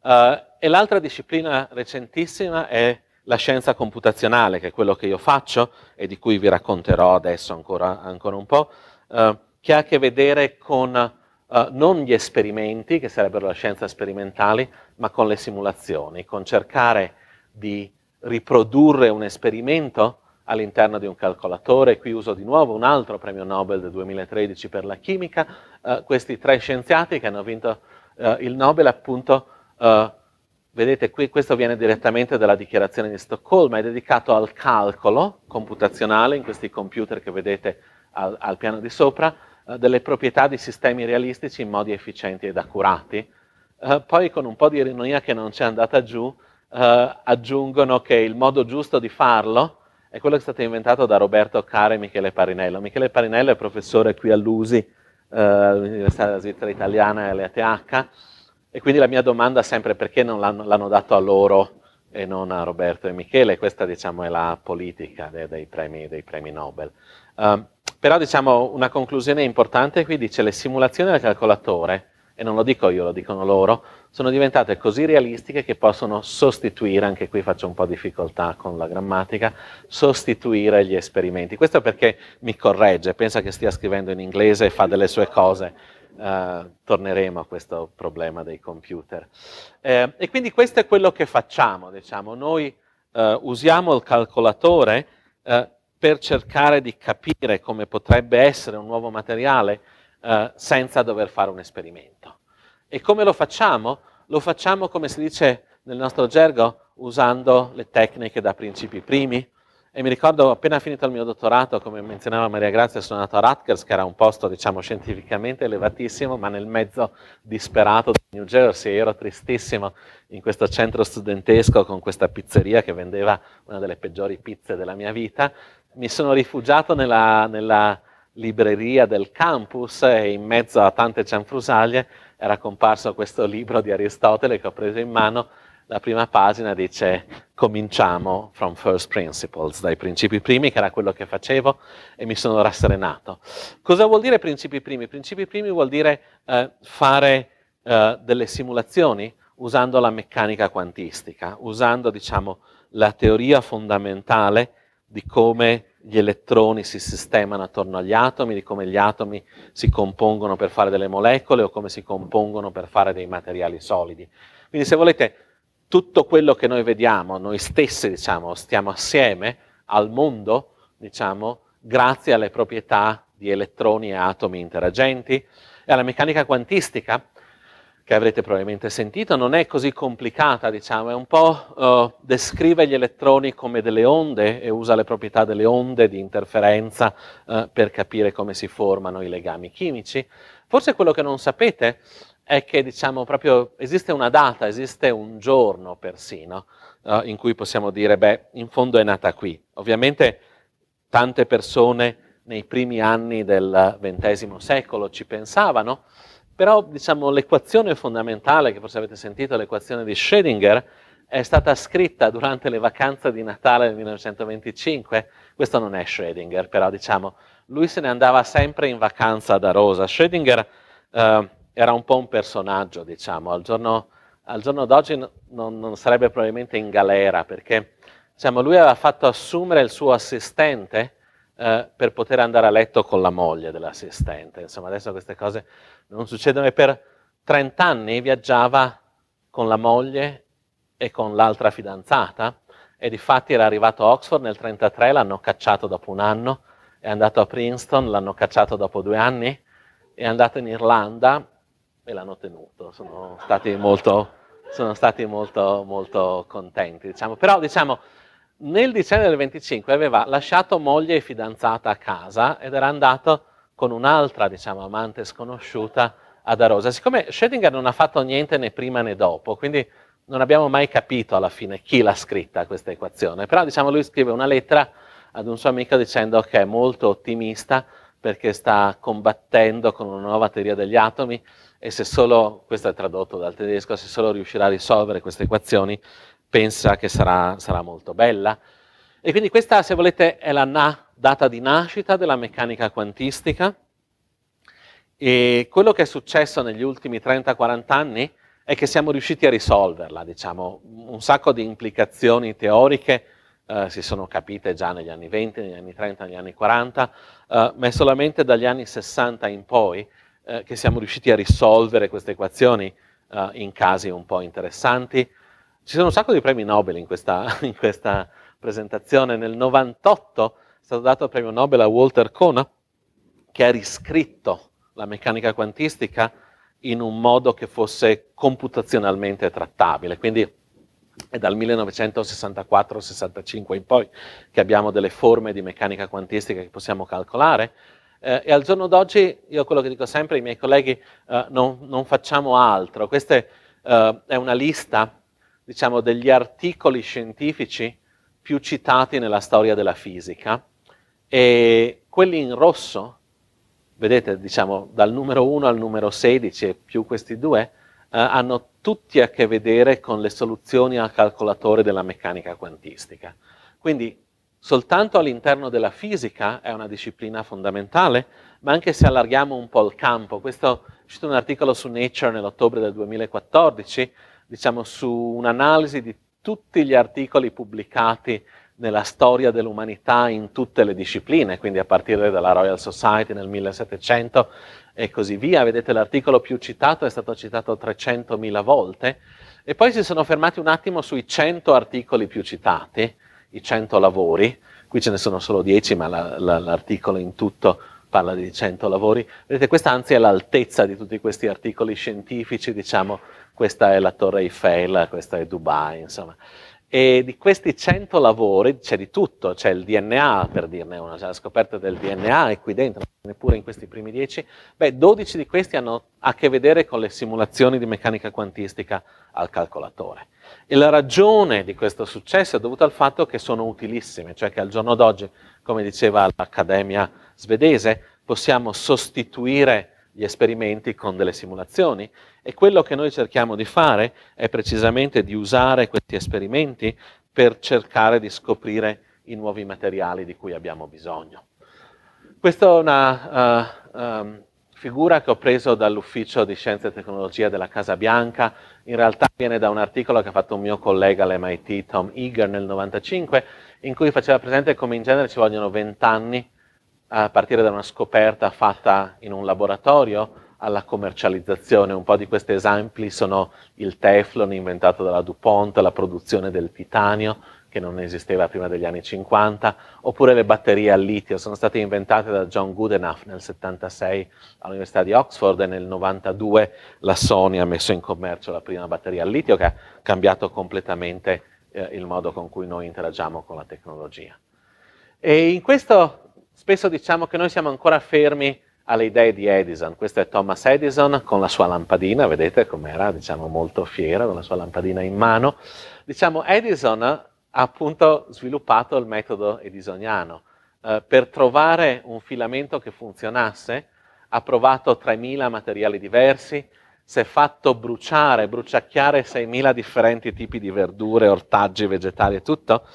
eh, e l'altra disciplina recentissima è la scienza computazionale, che è quello che io faccio e di cui vi racconterò adesso ancora, ancora un po', eh, che ha a che vedere con Uh, non gli esperimenti, che sarebbero la scienza sperimentali, ma con le simulazioni, con cercare di riprodurre un esperimento all'interno di un calcolatore. Qui uso di nuovo un altro premio Nobel del 2013 per la chimica. Eh, questi tre scienziati che hanno vinto eh, il Nobel, appunto, eh, vedete qui, questo viene direttamente dalla dichiarazione di Stoccolma, è dedicato al calcolo computazionale in questi computer che vedete al, al piano di sopra, eh, delle proprietà di sistemi realistici in modi efficienti ed accurati. Eh, poi con un po' di ironia che non c'è andata giù, eh, aggiungono che il modo giusto di farlo è quello che è stato inventato da Roberto Cara e Michele Parinello. Michele Parinello è professore qui all'USI, eh, all'Università della Svizzera Italiana e all'ETH, e quindi la mia domanda è sempre perché non l'hanno, l'hanno, dato a loro e non a Roberto e Michele, questa diciamo è la politica dei, dei, premi, dei premi, Nobel. Um, però diciamo una conclusione importante qui dice che le simulazioni del calcolatore e non lo dico io, lo dicono loro, sono diventate così realistiche che possono sostituire, anche qui faccio un po' difficoltà con la grammatica, sostituire gli esperimenti. Questo perché mi corregge, pensa che stia scrivendo in inglese e fa delle sue cose. Uh, torneremo a questo problema dei computer. Eh, e quindi questo è quello che facciamo, diciamo, noi uh, usiamo il calcolatore uh, per cercare di capire come potrebbe essere un nuovo materiale, eh, senza dover fare un esperimento. E come lo facciamo? Lo facciamo, come si dice nel nostro gergo, usando le tecniche da principi primi. E mi ricordo appena finito il mio dottorato, come menzionava Maria Grazia, sono andato a Rutgers, che era un posto, diciamo, scientificamente elevatissimo, ma nel mezzo disperato di New Jersey. Ero tristissimo in questo centro studentesco con questa pizzeria che vendeva una delle peggiori pizze della mia vita. Mi sono rifugiato nella, nella libreria del campus e in mezzo a tante cianfrusaglie era comparso questo libro di Aristotele che ho preso in mano. La prima pagina dice cominciamo from first principles, dai principi primi, che era quello che facevo e mi sono rasserenato. Cosa vuol dire principi primi? Principi primi vuol dire eh, fare eh, delle simulazioni usando la meccanica quantistica, usando diciamo, la teoria fondamentale di come gli elettroni si sistemano attorno agli atomi, di come gli atomi si compongono per fare delle molecole o come si compongono per fare dei materiali solidi. Quindi se volete tutto quello che noi vediamo, noi stessi diciamo, stiamo assieme al mondo, diciamo, grazie alle proprietà di elettroni e atomi interagenti e alla meccanica quantistica che avrete probabilmente sentito, non è così complicata, diciamo, è un po' uh, descrive gli elettroni come delle onde e usa le proprietà delle onde di interferenza uh, per capire come si formano i legami chimici. Forse quello che non sapete è che diciamo proprio esiste una data, esiste un giorno persino uh, in cui possiamo dire beh, in fondo è nata qui. Ovviamente tante persone nei primi anni del XX secolo ci pensavano, però diciamo, l'equazione fondamentale, che forse avete sentito, l'equazione di Schrödinger, è stata scritta durante le vacanze di Natale del 1925. Questo non è Schrödinger, però diciamo, lui se ne andava sempre in vacanza da Rosa. Schrödinger eh, era un po' un personaggio, diciamo, al giorno, al giorno d'oggi non, non, sarebbe probabilmente in galera, perché diciamo, lui aveva fatto assumere il suo assistente eh, per poter andare a letto con la moglie dell'assistente. Insomma, adesso queste cose non succedono e per 30 anni viaggiava con la moglie e con l'altra fidanzata e difatti era arrivato a Oxford nel 1933, l'hanno cacciato dopo un anno, è andato a Princeton, l'hanno cacciato dopo due anni, è andato in Irlanda e l'hanno tenuto, sono stati molto, sono stati molto, molto contenti. Diciamo. Però diciamo, nel dicembre del 25 aveva lasciato moglie e fidanzata a casa ed era andato con un'altra, diciamo, amante sconosciuta ad Arosa. Siccome Schrödinger non ha fatto niente né prima né dopo, quindi non abbiamo mai capito alla fine chi l'ha scritta questa equazione, però diciamo lui scrive una lettera ad un suo amico dicendo che è molto ottimista perché sta combattendo con una nuova teoria degli atomi e se solo, questo è tradotto dal tedesco, se solo riuscirà a risolvere queste equazioni pensa che sarà, sarà molto bella. E quindi questa, se volete, è la na, data di nascita della meccanica quantistica. E quello che è successo negli ultimi 30-40 anni è che siamo riusciti a risolverla, diciamo, un sacco di implicazioni teoriche eh, si sono capite già negli anni 20, negli anni 30, negli anni 40, eh, ma è solamente dagli anni 60 in poi eh, che siamo riusciti a risolvere queste equazioni eh, in casi un po' interessanti. Ci sono un sacco di premi Nobel in questa, in questa presentazione. Nel 1998 è stato dato il premio Nobel a Walter Kona, che ha riscritto la meccanica quantistica in un modo che fosse computazionalmente trattabile. Quindi è dal 1964-65 in poi che abbiamo delle forme di meccanica quantistica che possiamo calcolare. Eh, e al giorno d'oggi, io quello che dico sempre ai miei colleghi, eh, non, non, facciamo altro. Questa eh, è una lista diciamo, degli articoli scientifici più citati nella storia della fisica e quelli in rosso, vedete diciamo dal numero 1 al numero 16 e più questi due, eh, hanno tutti a che vedere con le soluzioni al calcolatore della meccanica quantistica. Quindi soltanto all'interno della fisica è una disciplina fondamentale, ma anche se allarghiamo un po' il campo, questo è uscito un articolo su Nature nell'ottobre del 2014, diciamo, su un'analisi di tutti gli articoli pubblicati nella storia dell'umanità in tutte le discipline, quindi a partire dalla Royal Society nel 1700 e così via. Vedete l'articolo più citato è stato citato 300.000 volte e poi si sono fermati un attimo sui 100 articoli più citati, i 100 lavori. Qui ce ne sono solo 10, ma la, la, l'articolo in tutto parla di 100 lavori. Vedete, questa anzi è l'altezza di tutti questi articoli scientifici, diciamo, questa è la Torre Eiffel, questa è Dubai, insomma. E di questi 100 lavori c'è di tutto, c'è il DNA per dirne una, c'è la scoperta del DNA è qui dentro, neppure in questi primi 10. Beh, 12 di questi hanno a che vedere con le simulazioni di meccanica quantistica al calcolatore. E la ragione di questo successo è dovuta al fatto che sono utilissime, cioè che al giorno d'oggi, come diceva l'Accademia svedese, possiamo sostituire gli esperimenti con delle simulazioni e quello che noi cerchiamo di fare è precisamente di usare questi esperimenti per cercare di scoprire i nuovi materiali di cui abbiamo bisogno. Questa è una uh, um, figura che ho preso dall'ufficio di scienze e tecnologia della Casa Bianca, in realtà viene da un articolo che ha fatto un mio collega all'MIT, Tom Eager, nel 1995, in cui faceva presente come in genere ci vogliono 20 anni a partire da una scoperta fatta in un laboratorio alla commercializzazione. Un po' di questi esempi sono il Teflon inventato dalla DuPont, la produzione del titanio che non esisteva prima degli anni 50, oppure le batterie al litio sono state inventate da John Goodenough nel 76 all'Università di Oxford e nel 92 la Sony ha messo in commercio la prima batteria al litio che ha cambiato completamente eh, il modo con cui noi interagiamo con la tecnologia. E in questo spesso diciamo che noi siamo ancora fermi alle idee di Edison. Questo è Thomas Edison con la sua lampadina, vedete com'era, diciamo molto fiero con la sua lampadina in mano. Diciamo Edison ha appunto sviluppato il metodo edisoniano. Eh, per trovare un filamento che funzionasse ha provato 3.000 materiali diversi, si è fatto bruciare, bruciacchiare 6.000 differenti tipi di verdure, ortaggi, vegetali e tutto,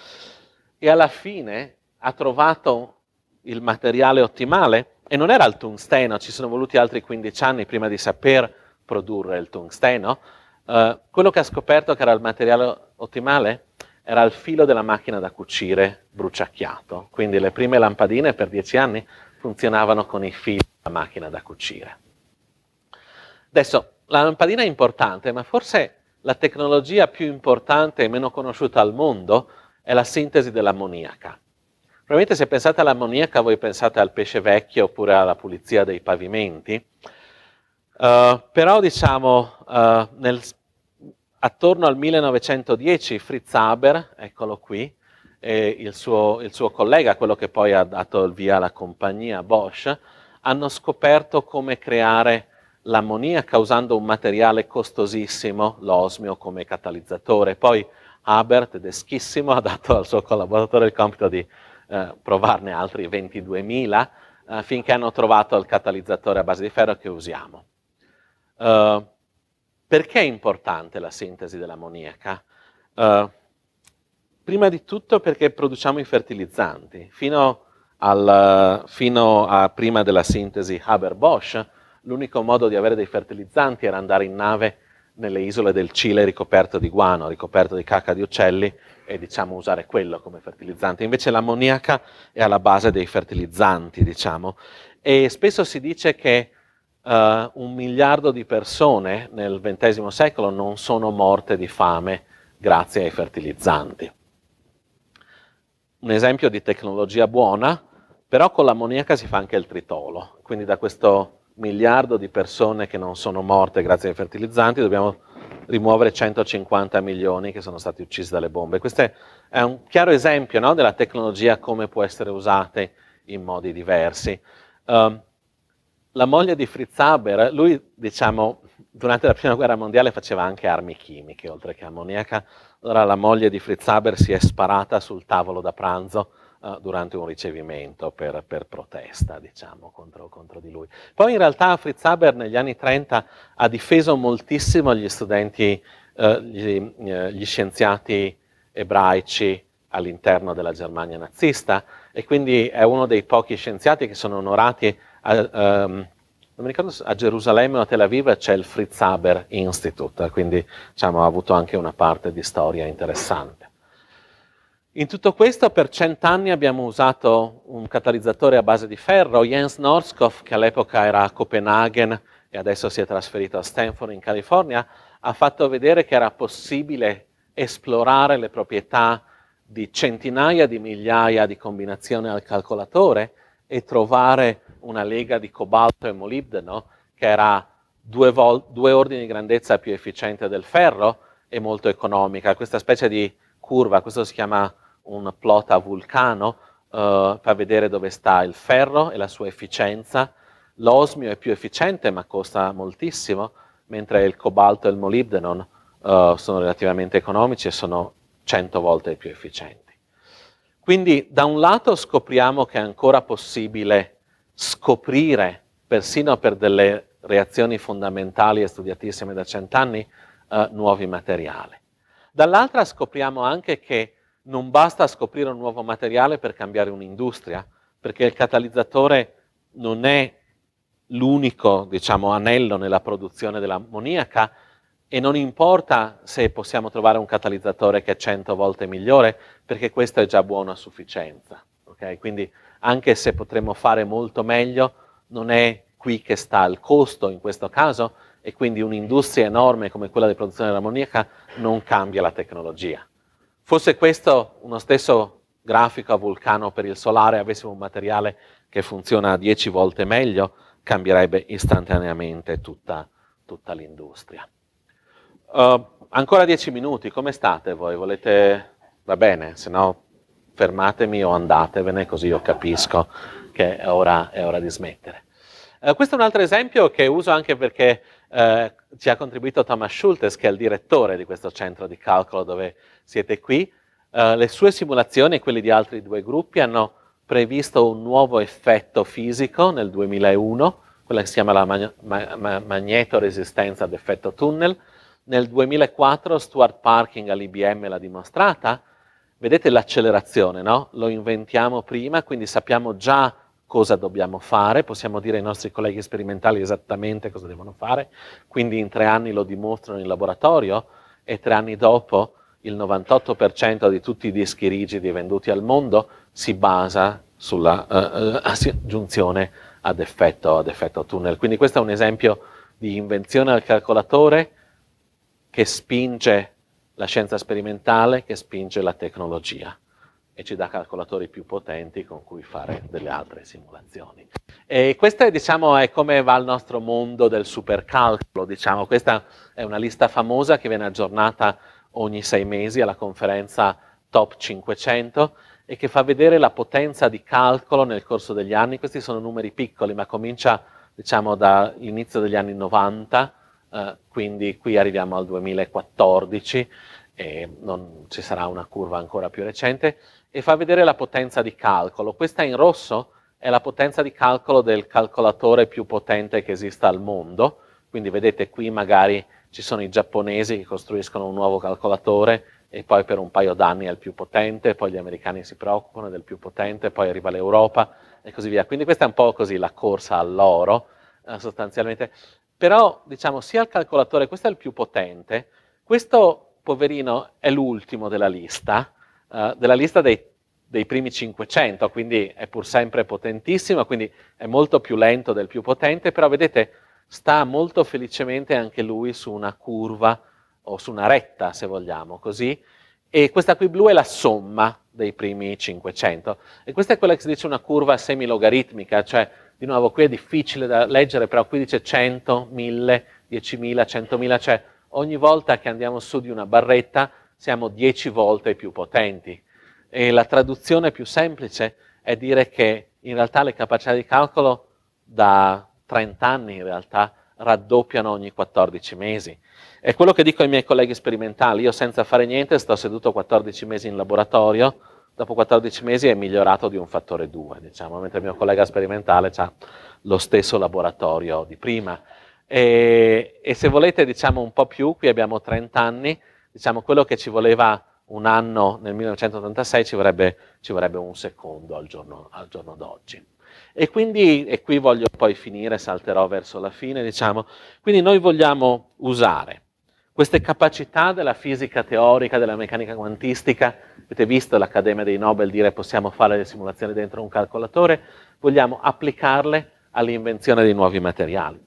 e alla fine ha trovato il materiale ottimale e non era il tungsteno, ci sono voluti altri 15 anni prima di saper produrre il tungsteno. Eh, quello che ha scoperto che era il materiale ottimale era il filo della macchina da cucire bruciacchiato, quindi le prime lampadine per 10 anni funzionavano con i fili della macchina da cucire. Adesso, la lampadina è importante, ma forse la tecnologia più importante e meno conosciuta al mondo è la sintesi dell'ammoniaca. Probabilmente se pensate all'ammoniaca voi pensate al pesce vecchio oppure alla pulizia dei pavimenti, uh, però diciamo uh, nel, attorno al 1910 Fritz Haber, eccolo qui, il suo, il suo, collega, quello che poi ha dato il via alla compagnia Bosch, hanno scoperto come creare l'ammoniaca usando un materiale costosissimo, l'osmio, come catalizzatore. Poi Haber, tedeschissimo, ha dato al suo collaboratore il compito di eh, provarne altri 22.000 eh, finché hanno trovato il catalizzatore a base di ferro che usiamo. Uh, perché è importante la sintesi dell'ammoniaca? Uh, prima di tutto perché produciamo i fertilizzanti. Fino, al, fino a prima della sintesi Haber-Bosch, l'unico modo di avere dei fertilizzanti era andare in nave nelle isole del Cile ricoperto di guano, ricoperto di cacca di uccelli, e diciamo, usare quello come fertilizzante. Invece l'ammoniaca è alla base dei fertilizzanti, diciamo. E spesso si dice che uh, un miliardo di persone nel XX secolo non sono morte di fame grazie ai fertilizzanti. Un esempio di tecnologia buona, però con l'ammoniaca si fa anche il tritolo, quindi da questo miliardo di persone che non sono morte grazie ai fertilizzanti dobbiamo rimuovere 150 milioni che sono stati uccisi dalle bombe. Questo è un chiaro esempio no, della tecnologia come può essere usata in modi diversi. Um, la moglie di Fritz Haber, lui diciamo, durante la prima guerra mondiale faceva anche armi chimiche oltre che ammoniaca, allora la moglie di Fritz Haber si è sparata sul tavolo da pranzo eh, durante un ricevimento per, per protesta diciamo, contro, contro, di lui. Poi in realtà Fritz Haber negli anni 30 ha difeso moltissimo gli studenti, uh, gli, eh, gli, scienziati ebraici all'interno della Germania nazista e quindi è uno dei pochi scienziati che sono onorati a, um, non mi ricordo se a Gerusalemme o a Tel Aviv c'è il Fritz Haber Institute, quindi diciamo, ha avuto anche una parte di storia interessante. In tutto questo per cent'anni abbiamo usato un catalizzatore a base di ferro, Jens Norskov, che all'epoca era a Copenaghen e adesso si è trasferito a Stanford in California, ha fatto vedere che era possibile esplorare le proprietà di centinaia di migliaia di combinazioni al calcolatore e trovare una lega di cobalto e molibdeno che era due, vol- due ordini di grandezza più efficiente del ferro e molto economica, questa specie di curva, questo si chiama un plot a vulcano, eh, fa vedere dove sta il ferro e la sua efficienza. L'osmio è più efficiente ma costa moltissimo, mentre il cobalto e il molibdenon eh, sono relativamente economici e sono 100 volte più efficienti. Quindi da un lato scopriamo che è ancora possibile scoprire, persino per delle reazioni fondamentali e studiatissime da cent'anni, eh, nuovi materiali. Dall'altra scopriamo anche che non basta scoprire un nuovo materiale per cambiare un'industria, perché il catalizzatore non è l'unico diciamo, anello nella produzione dell'ammoniaca e non importa se possiamo trovare un catalizzatore che è 100 volte migliore, perché questo è già buono a sufficienza. Okay? Quindi anche se potremmo fare molto meglio, non è qui che sta il costo in questo caso, e quindi un'industria enorme come quella di produzione dell'ammoniaca non cambia la tecnologia. Forse questo uno stesso grafico a vulcano per il solare, avessimo un materiale che funziona 10 volte meglio, cambierebbe istantaneamente tutta, tutta l'industria. Uh, ancora 10 minuti, come state voi? Volete? Va bene, se no fermatemi o andatevene così io capisco che è ora, è ora di smettere. Uh, questo è un altro esempio che uso anche perché eh, ci ha contribuito Thomas Schultes, che è il direttore di questo centro di calcolo dove siete qui. Eh, le sue simulazioni e quelle di altri due gruppi hanno previsto un nuovo effetto fisico nel 2001, quella che si chiama la mag- ma- ma- magnetoresistenza ad effetto tunnel. Nel 2004 Stuart Parking all'IBM l'ha dimostrata. Vedete l'accelerazione, no? Lo inventiamo prima, quindi sappiamo già cosa dobbiamo fare, possiamo dire ai nostri colleghi sperimentali esattamente cosa devono fare, quindi in tre anni lo dimostrano in laboratorio e tre anni dopo il 98% di tutti i dischi rigidi venduti al mondo si basa sulla uh, eh, uh, eh, giunzione ad effetto, ad effetto tunnel. Quindi questo è un esempio di invenzione al calcolatore che spinge la scienza sperimentale, che spinge la tecnologia e ci dà calcolatori più potenti con cui fare delle altre simulazioni. E questo è, diciamo, è come va il nostro mondo del supercalcolo. Diciamo. Questa è una lista famosa che viene aggiornata ogni sei mesi alla conferenza Top 500 e che fa vedere la potenza di calcolo nel corso degli anni. Questi sono numeri piccoli, ma comincia diciamo, dall'inizio degli anni 90, eh, quindi qui arriviamo al 2014 e non ci sarà una curva ancora più recente e fa vedere la potenza di calcolo. Questa in rosso è la potenza di calcolo del calcolatore più potente che esista al mondo, quindi vedete qui magari ci sono i giapponesi che costruiscono un nuovo calcolatore e poi per un paio d'anni è il più potente, poi gli americani si preoccupano del più potente, poi arriva l'Europa e così via. Quindi questa è un po' così la corsa all'oro, eh, sostanzialmente. Però, diciamo, sia il calcolatore, questo è il più potente, questo poverino è l'ultimo della lista, eh, della lista dei, dei, primi 500, quindi è pur sempre potentissima, quindi è molto più lento del più potente, però vedete sta molto felicemente anche lui su una curva o su una retta, se vogliamo, così. E questa qui blu è la somma dei primi 500. E questa è quella che si dice una curva semilogaritmica, cioè di nuovo qui è difficile da leggere, però qui dice 100, 1000, 10.000, 100.000, cioè ogni volta che andiamo su di una barretta siamo dieci volte più potenti. E la traduzione più semplice è dire che in realtà le capacità di calcolo da 30 anni in realtà raddoppiano ogni 14 mesi. È quello che dico ai miei colleghi sperimentali, io senza fare niente sto seduto 14 mesi in laboratorio, dopo 14 mesi è migliorato di un fattore 2, diciamo, mentre il mio collega sperimentale ha lo stesso laboratorio di prima. E, e se volete diciamo un po' più, qui abbiamo 30 anni, diciamo, quello che ci voleva un anno nel 1986 ci vorrebbe, ci vorrebbe un secondo al giorno, al giorno d'oggi. E quindi, e qui voglio poi finire, salterò verso la fine, diciamo, quindi noi vogliamo usare queste capacità della fisica teorica, della meccanica quantistica, avete visto l'Accademia dei Nobel dire possiamo fare le simulazioni dentro un calcolatore, vogliamo applicarle all'invenzione di nuovi materiali.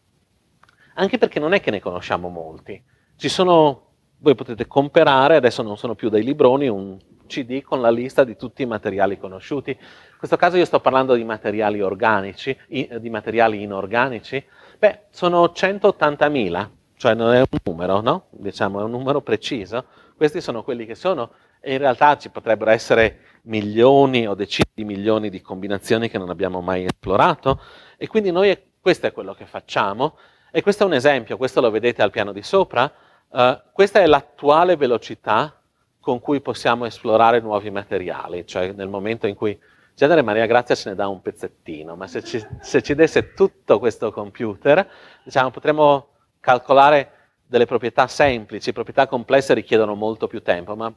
Anche perché non è che ne conosciamo molti, ci sono voi potete comprare, adesso non sono più dei libroni, un CD con la lista di tutti i materiali conosciuti. In questo caso io sto parlando di materiali organici, di materiali inorganici. Beh, sono 180.000, cioè non è un numero, no? Diciamo, è un numero preciso. Questi sono quelli che sono e in realtà ci potrebbero essere milioni o decine di milioni di combinazioni che non abbiamo mai esplorato e quindi noi questo è quello che facciamo e questo è un esempio, questo lo vedete al piano di sopra, eh, questa è l'attuale velocità con cui possiamo esplorare nuovi materiali, cioè nel momento in cui genere Maria Grazia ce ne dà un pezzettino, ma se ci, se ci desse tutto questo computer, diciamo, potremmo calcolare delle proprietà semplici, proprietà complesse richiedono molto più tempo, ma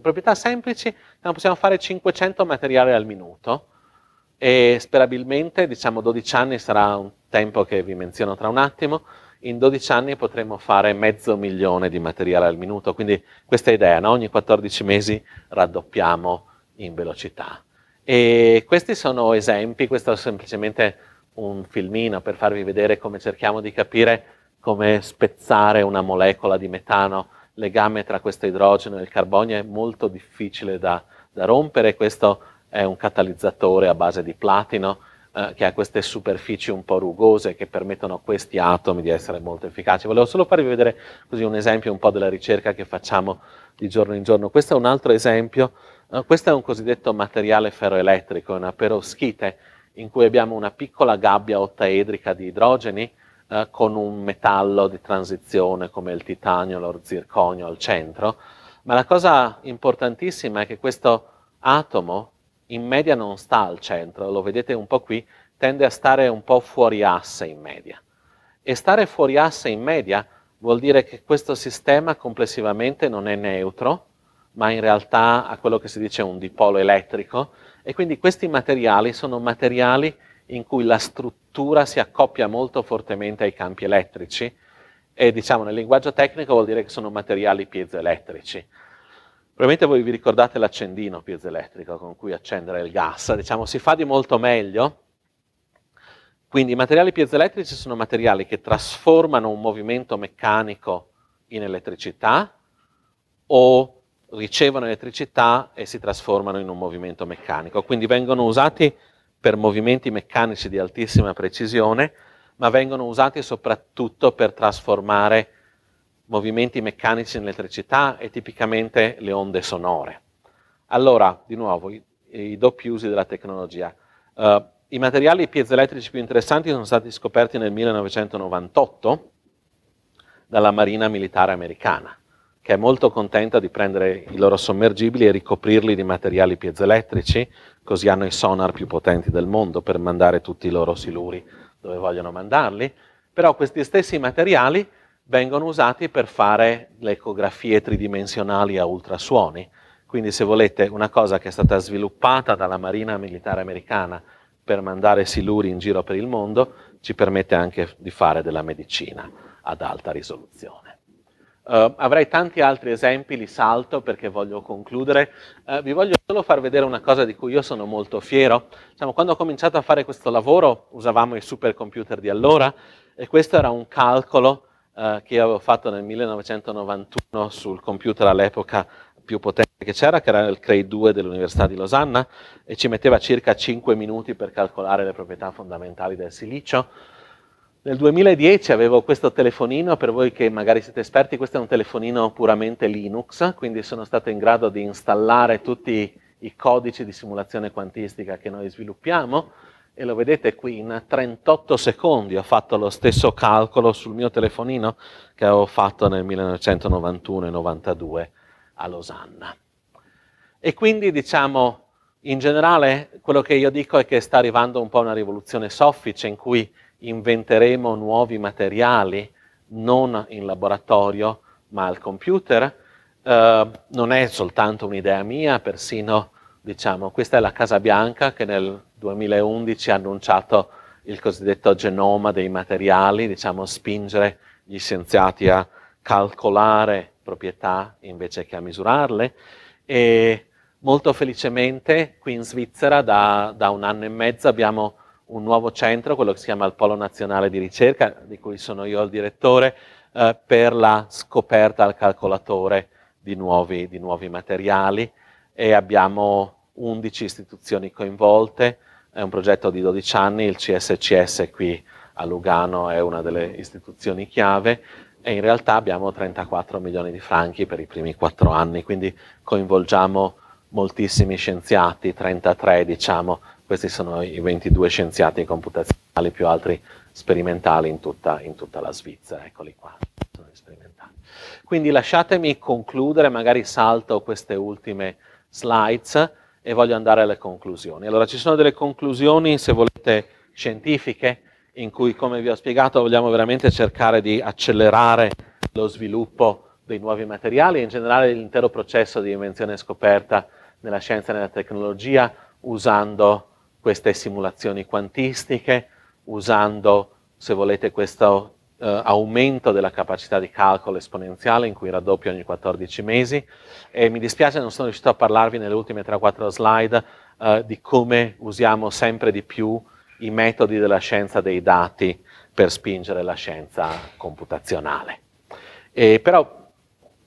proprietà semplici diciamo, possiamo fare 500 materiali al minuto e sperabilmente, diciamo 12 anni sarà un tempo che vi menziono tra un attimo, in 12 anni potremmo fare mezzo milione di materiale al minuto, quindi questa idea, no? ogni 14 mesi raddoppiamo in velocità. E questi sono esempi, questo è semplicemente un filmino per farvi vedere come cerchiamo di capire come spezzare una molecola di metano, il legame tra questo idrogeno e il carbonio è molto difficile da, da rompere, questo è un catalizzatore a base di platino, eh, che ha queste superfici un po' rugose che permettono a questi atomi di essere molto efficaci. Volevo solo farvi vedere così un esempio un po' della ricerca che facciamo di giorno in giorno. Questo è un altro esempio, eh, questo è un cosiddetto materiale ferroelettrico, una perovskite, in cui abbiamo una piccola gabbia ottaedrica di idrogeni eh, con un metallo di transizione come il titanio, lo zirconio al centro, ma la cosa importantissima è che questo atomo in media non sta al centro, lo vedete un po' qui, tende a stare un po' fuori asse in media. E stare fuori asse in media vuol dire che questo sistema complessivamente non è neutro, ma in realtà ha quello che si dice un dipolo elettrico, e quindi questi materiali sono materiali in cui la struttura si accoppia molto fortemente ai campi elettrici, e diciamo nel linguaggio tecnico vuol dire che sono materiali piezoelettrici. Probabilmente voi vi ricordate l'accendino piezoelettrico con cui accendere il gas, diciamo si fa di molto meglio. Quindi i materiali piezoelettrici sono materiali che trasformano un movimento meccanico in elettricità o ricevono elettricità e si trasformano in un movimento meccanico. Quindi vengono usati per movimenti meccanici di altissima precisione, ma vengono usati soprattutto per trasformare movimenti meccanici in elettricità e tipicamente le onde sonore. Allora, di nuovo, i, i doppi usi della tecnologia. Uh, I materiali piezoelettrici più interessanti sono stati scoperti nel 1998 dalla Marina Militare Americana, che è molto contenta di prendere i loro sommergibili e ricoprirli di materiali piezoelettrici, così hanno i sonar più potenti del mondo per mandare tutti i loro siluri dove vogliono mandarli. Però questi stessi materiali vengono usati per fare le ecografie tridimensionali a ultrasuoni. Quindi se volete una cosa che è stata sviluppata dalla Marina Militare Americana per mandare siluri in giro per il mondo, ci permette anche di fare della medicina ad alta risoluzione. Uh, avrei tanti altri esempi, li salto perché voglio concludere. Uh, vi voglio solo far vedere una cosa di cui io sono molto fiero. Diciamo, quando ho cominciato a fare questo lavoro usavamo i supercomputer di allora e questo era un calcolo eh, che avevo fatto nel 1991 sul computer all'epoca più potente che c'era, che era il CREI 2 dell'Università di Losanna, e ci metteva circa 5 minuti per calcolare le proprietà fondamentali del silicio. Nel 2010 avevo questo telefonino, per voi che magari siete esperti, questo è un telefonino puramente Linux, quindi sono stato in grado di installare tutti i codici di simulazione quantistica che noi sviluppiamo, e lo vedete qui in 38 secondi ho fatto lo stesso calcolo sul mio telefonino che avevo fatto nel 1991 e 92 a Losanna. E quindi diciamo in generale quello che io dico è che sta arrivando un po' una rivoluzione soffice in cui inventeremo nuovi materiali non in laboratorio ma al computer. Eh, non è soltanto un'idea mia, persino diciamo questa è la Casa Bianca che nel 2011 ha annunciato il cosiddetto genoma dei materiali, diciamo spingere gli scienziati a calcolare proprietà invece che a misurarle e molto felicemente qui in Svizzera da, da un anno e mezzo abbiamo un nuovo centro, quello che si chiama il Polo Nazionale di Ricerca, di cui sono io il direttore, eh, per la scoperta al calcolatore di nuovi, di nuovi materiali e abbiamo 11 istituzioni coinvolte, è un progetto di 12 anni, il CSCS qui a Lugano è una delle istituzioni chiave e in realtà abbiamo 34 milioni di franchi per i primi 4 anni, quindi coinvolgiamo moltissimi scienziati, 33 diciamo, questi sono i 22 scienziati computazionali più altri sperimentali in tutta, in tutta la Svizzera, eccoli qua, sperimentali. Quindi lasciatemi concludere, magari salto queste ultime slides, e voglio andare alle conclusioni. Allora ci sono delle conclusioni, se volete, scientifiche, in cui, come vi ho spiegato, vogliamo veramente cercare di accelerare lo sviluppo dei nuovi materiali e in generale l'intero processo di invenzione e scoperta nella scienza e nella tecnologia usando queste simulazioni quantistiche, usando, se volete, questo eh, aumento della capacità di calcolo esponenziale in cui raddoppio ogni 14 mesi e mi dispiace non sono riuscito a parlarvi nelle ultime 3-4 slide eh, di come usiamo sempre di più i metodi della scienza dei dati per spingere la scienza computazionale. E però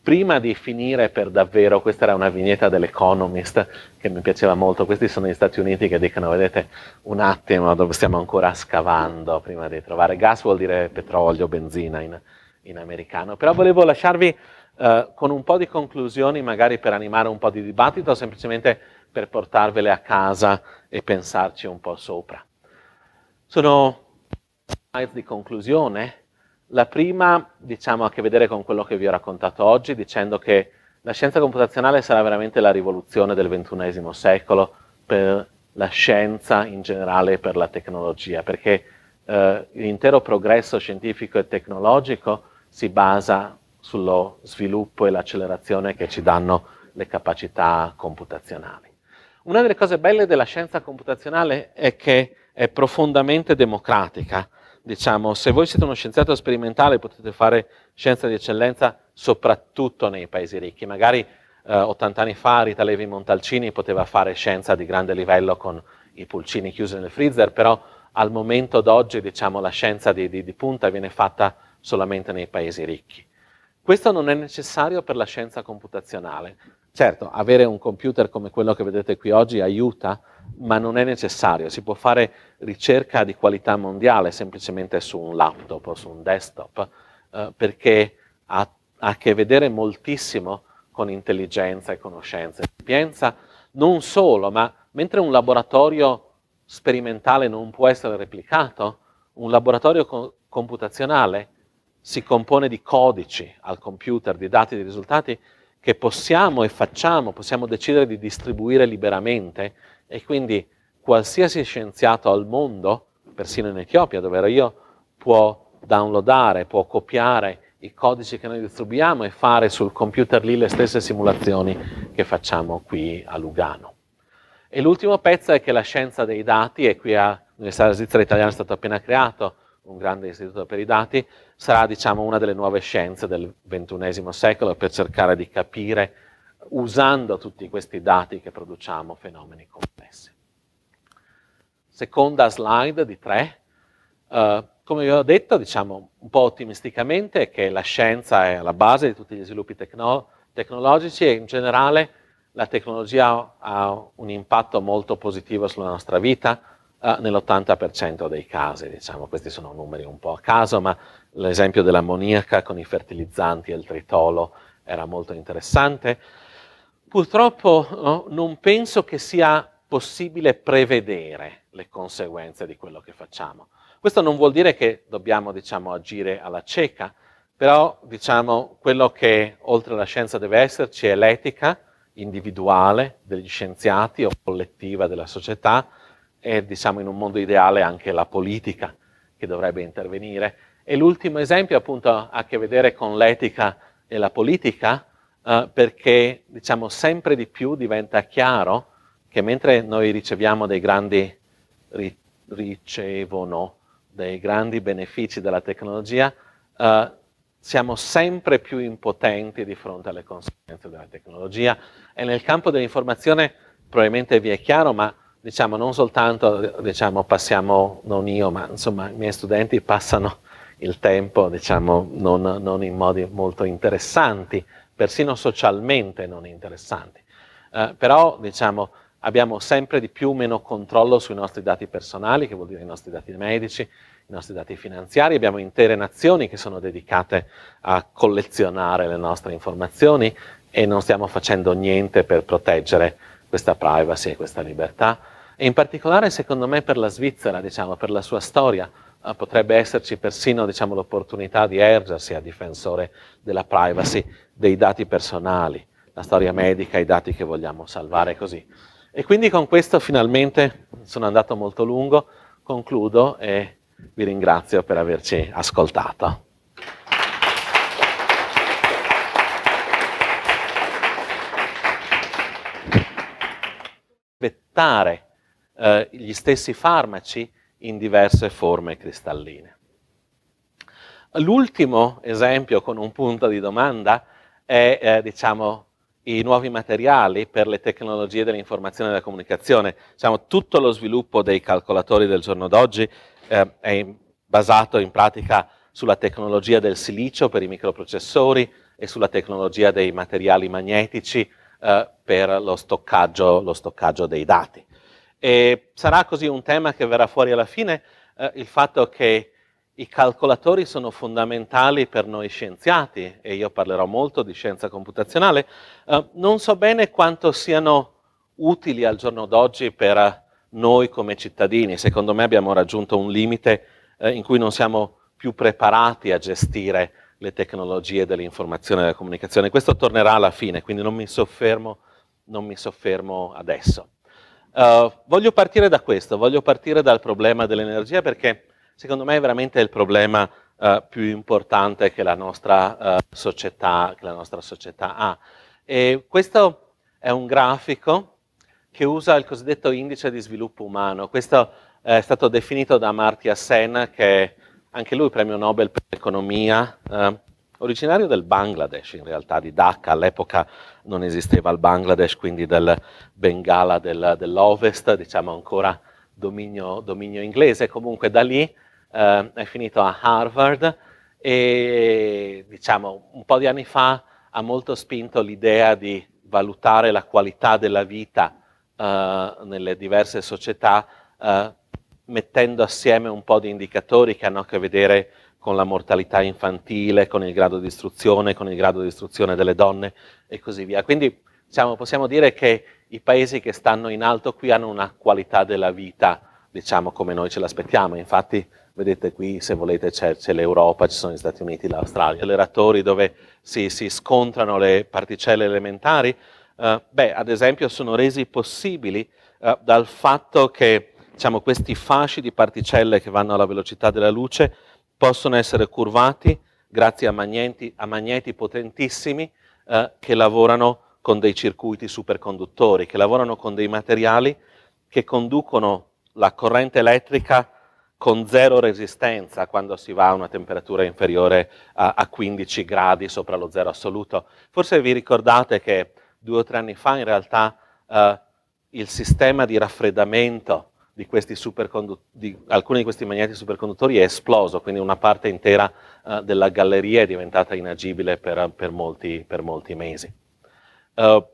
prima di finire per davvero, questa era una vignetta dell'Economist che mi piaceva molto, questi sono gli Stati Uniti che dicono, vedete, un attimo dove stiamo ancora scavando prima di trovare gas, vuol dire petrolio, benzina in, in americano, però volevo lasciarvi eh, con un po' di conclusioni, magari per animare un po' di dibattito, semplicemente per portarvele a casa e pensarci un po' sopra. Sono slides di conclusione la prima, diciamo, ha a che vedere con quello che vi ho raccontato oggi, dicendo che la scienza computazionale sarà veramente la rivoluzione del XXI secolo per la scienza in generale e per la tecnologia, perché eh, l'intero progresso scientifico e tecnologico si basa sullo sviluppo e l'accelerazione che ci danno le capacità computazionali. Una delle cose belle della scienza computazionale è che è profondamente democratica, diciamo, se voi siete uno scienziato sperimentale potete fare scienza di eccellenza soprattutto nei paesi ricchi. Magari eh, 80 anni fa Rita Levi Montalcini poteva fare scienza di grande livello con i pulcini chiusi nel freezer, però al momento d'oggi diciamo, la scienza di, di, di punta viene fatta solamente nei paesi ricchi. Questo non è necessario per la scienza computazionale. Certo, avere un computer come quello che vedete qui oggi aiuta, ma non è necessario. Si può fare ricerca di qualità mondiale semplicemente su un laptop o su un desktop, eh, perché ha, ha a che vedere moltissimo con intelligenza e conoscenza e sapienza. Non solo, ma mentre un laboratorio sperimentale non può essere replicato, un laboratorio co computazionale si compone di codici al computer, di dati, di risultati che possiamo e facciamo, possiamo decidere di distribuire liberamente e quindi qualsiasi scienziato al mondo, persino in Etiopia dove ero io, può downloadare, può copiare i codici che noi distribuiamo e fare sul computer lì le stesse simulazioni che facciamo qui a Lugano. E l'ultimo pezzo è che la scienza dei dati, e qui all'Università della Svizzera Italiana è stato appena creato un grande istituto per i dati, sarà diciamo, una delle nuove scienze del XXI secolo per cercare di capire, usando tutti questi dati che produciamo, fenomeni complessi. Seconda slide di tre. Uh, come vi ho detto, diciamo un po' ottimisticamente, che la scienza è alla base di tutti gli sviluppi tecno tecnologici e in generale la tecnologia ha un impatto molto positivo sulla nostra vita, eh, nell'80% dei casi, diciamo, questi sono numeri un po' a caso, ma l'esempio dell'ammoniaca con i fertilizzanti e il tritolo era molto interessante. Purtroppo no, non penso che sia possibile prevedere le conseguenze di quello che facciamo. Questo non vuol dire che dobbiamo diciamo, agire alla cieca, però diciamo, quello che oltre alla scienza deve esserci è l'etica individuale degli scienziati o collettiva della società, e diciamo in un mondo ideale anche la politica che dovrebbe intervenire. E l'ultimo esempio appunto ha a che vedere con l'etica e la politica, eh, perché diciamo sempre di più diventa chiaro che mentre noi riceviamo dei grandi, ri, ricevono dei grandi benefici della tecnologia, eh, siamo sempre più impotenti di fronte alle conseguenze della tecnologia e nel campo dell'informazione probabilmente vi è chiaro, ma diciamo, non soltanto diciamo, passiamo, non io, ma insomma i miei studenti passano il tempo diciamo, non, non in modi molto interessanti, persino socialmente non interessanti. Eh, però diciamo, abbiamo sempre di più meno controllo sui nostri dati personali, che vuol dire i nostri dati medici, i nostri dati finanziari, abbiamo intere nazioni che sono dedicate a collezionare le nostre informazioni e non stiamo facendo niente per proteggere questa privacy e questa libertà e in particolare secondo me per la Svizzera, diciamo, per la sua storia, eh, potrebbe esserci persino diciamo, l'opportunità di ergersi a difensore della privacy dei dati personali, la storia medica, i dati che vogliamo salvare così. E quindi con questo finalmente sono andato molto lungo, concludo e vi ringrazio per averci ascoltato. Aspettare eh, gli stessi farmaci in diverse forme cristalline. L'ultimo esempio con un punto di domanda è eh, diciamo, i nuovi materiali per le tecnologie dell'informazione e della comunicazione. Diciamo, tutto lo sviluppo dei calcolatori del giorno d'oggi eh, è basato in pratica sulla tecnologia del silicio per i microprocessori e sulla tecnologia dei materiali magnetici eh, per lo stoccaggio, lo stoccaggio, dei dati. E sarà così un tema che verrà fuori alla fine, eh, il fatto che i calcolatori sono fondamentali per noi scienziati, e io parlerò molto di scienza computazionale, eh, non so bene quanto siano utili al giorno d'oggi per noi come cittadini. Secondo me abbiamo raggiunto un limite eh, in cui non siamo più preparati a gestire le tecnologie dell'informazione e della comunicazione. Questo tornerà alla fine, quindi non mi soffermo, non mi soffermo adesso. Eh, voglio partire da questo, voglio partire dal problema dell'energia perché secondo me è veramente il problema uh, più importante che la, nostra, uh, società, che la nostra società ha. E questo è un grafico che usa il cosiddetto indice di sviluppo umano. Questo è stato definito da Marty Sen, che è anche lui premio Nobel per l'economia, eh, originario del Bangladesh in realtà, di Dhaka, all'epoca non esisteva il Bangladesh, quindi del Bengala del, dell'Ovest, diciamo ancora dominio, dominio, inglese, comunque da lì eh, è finito a Harvard e diciamo un po' di anni fa ha molto spinto l'idea di valutare la qualità della vita eh, nelle diverse società eh, mettendo assieme un po' di indicatori che hanno a che vedere con con la mortalità infantile, con il grado di istruzione, con il grado di istruzione delle donne e così via. Quindi diciamo, possiamo dire che i paesi che stanno in alto qui hanno una qualità della vita, diciamo, come noi ce l'aspettiamo. Infatti, vedete qui, se volete, c'è, c'è l'Europa, ci sono gli Stati Uniti, l'Australia, gli acceleratori dove si, si, scontrano le particelle elementari, eh, beh, ad esempio, sono resi possibili eh, dal fatto che diciamo, questi fasci di particelle che vanno alla velocità della luce possono essere curvati grazie a magneti, a magneti potentissimi eh, che lavorano con dei circuiti superconduttori, che lavorano con dei materiali che conducono la corrente elettrica con zero resistenza quando si va a una temperatura inferiore a, a 15 gradi sopra lo zero assoluto. Forse vi ricordate che due o tre anni fa in realtà eh, il sistema di raffreddamento di, di, alcuni di questi magneti superconduttori è esploso, quindi una parte intera uh, della galleria è diventata inagibile per, per, molti, per molti, mesi. Uh,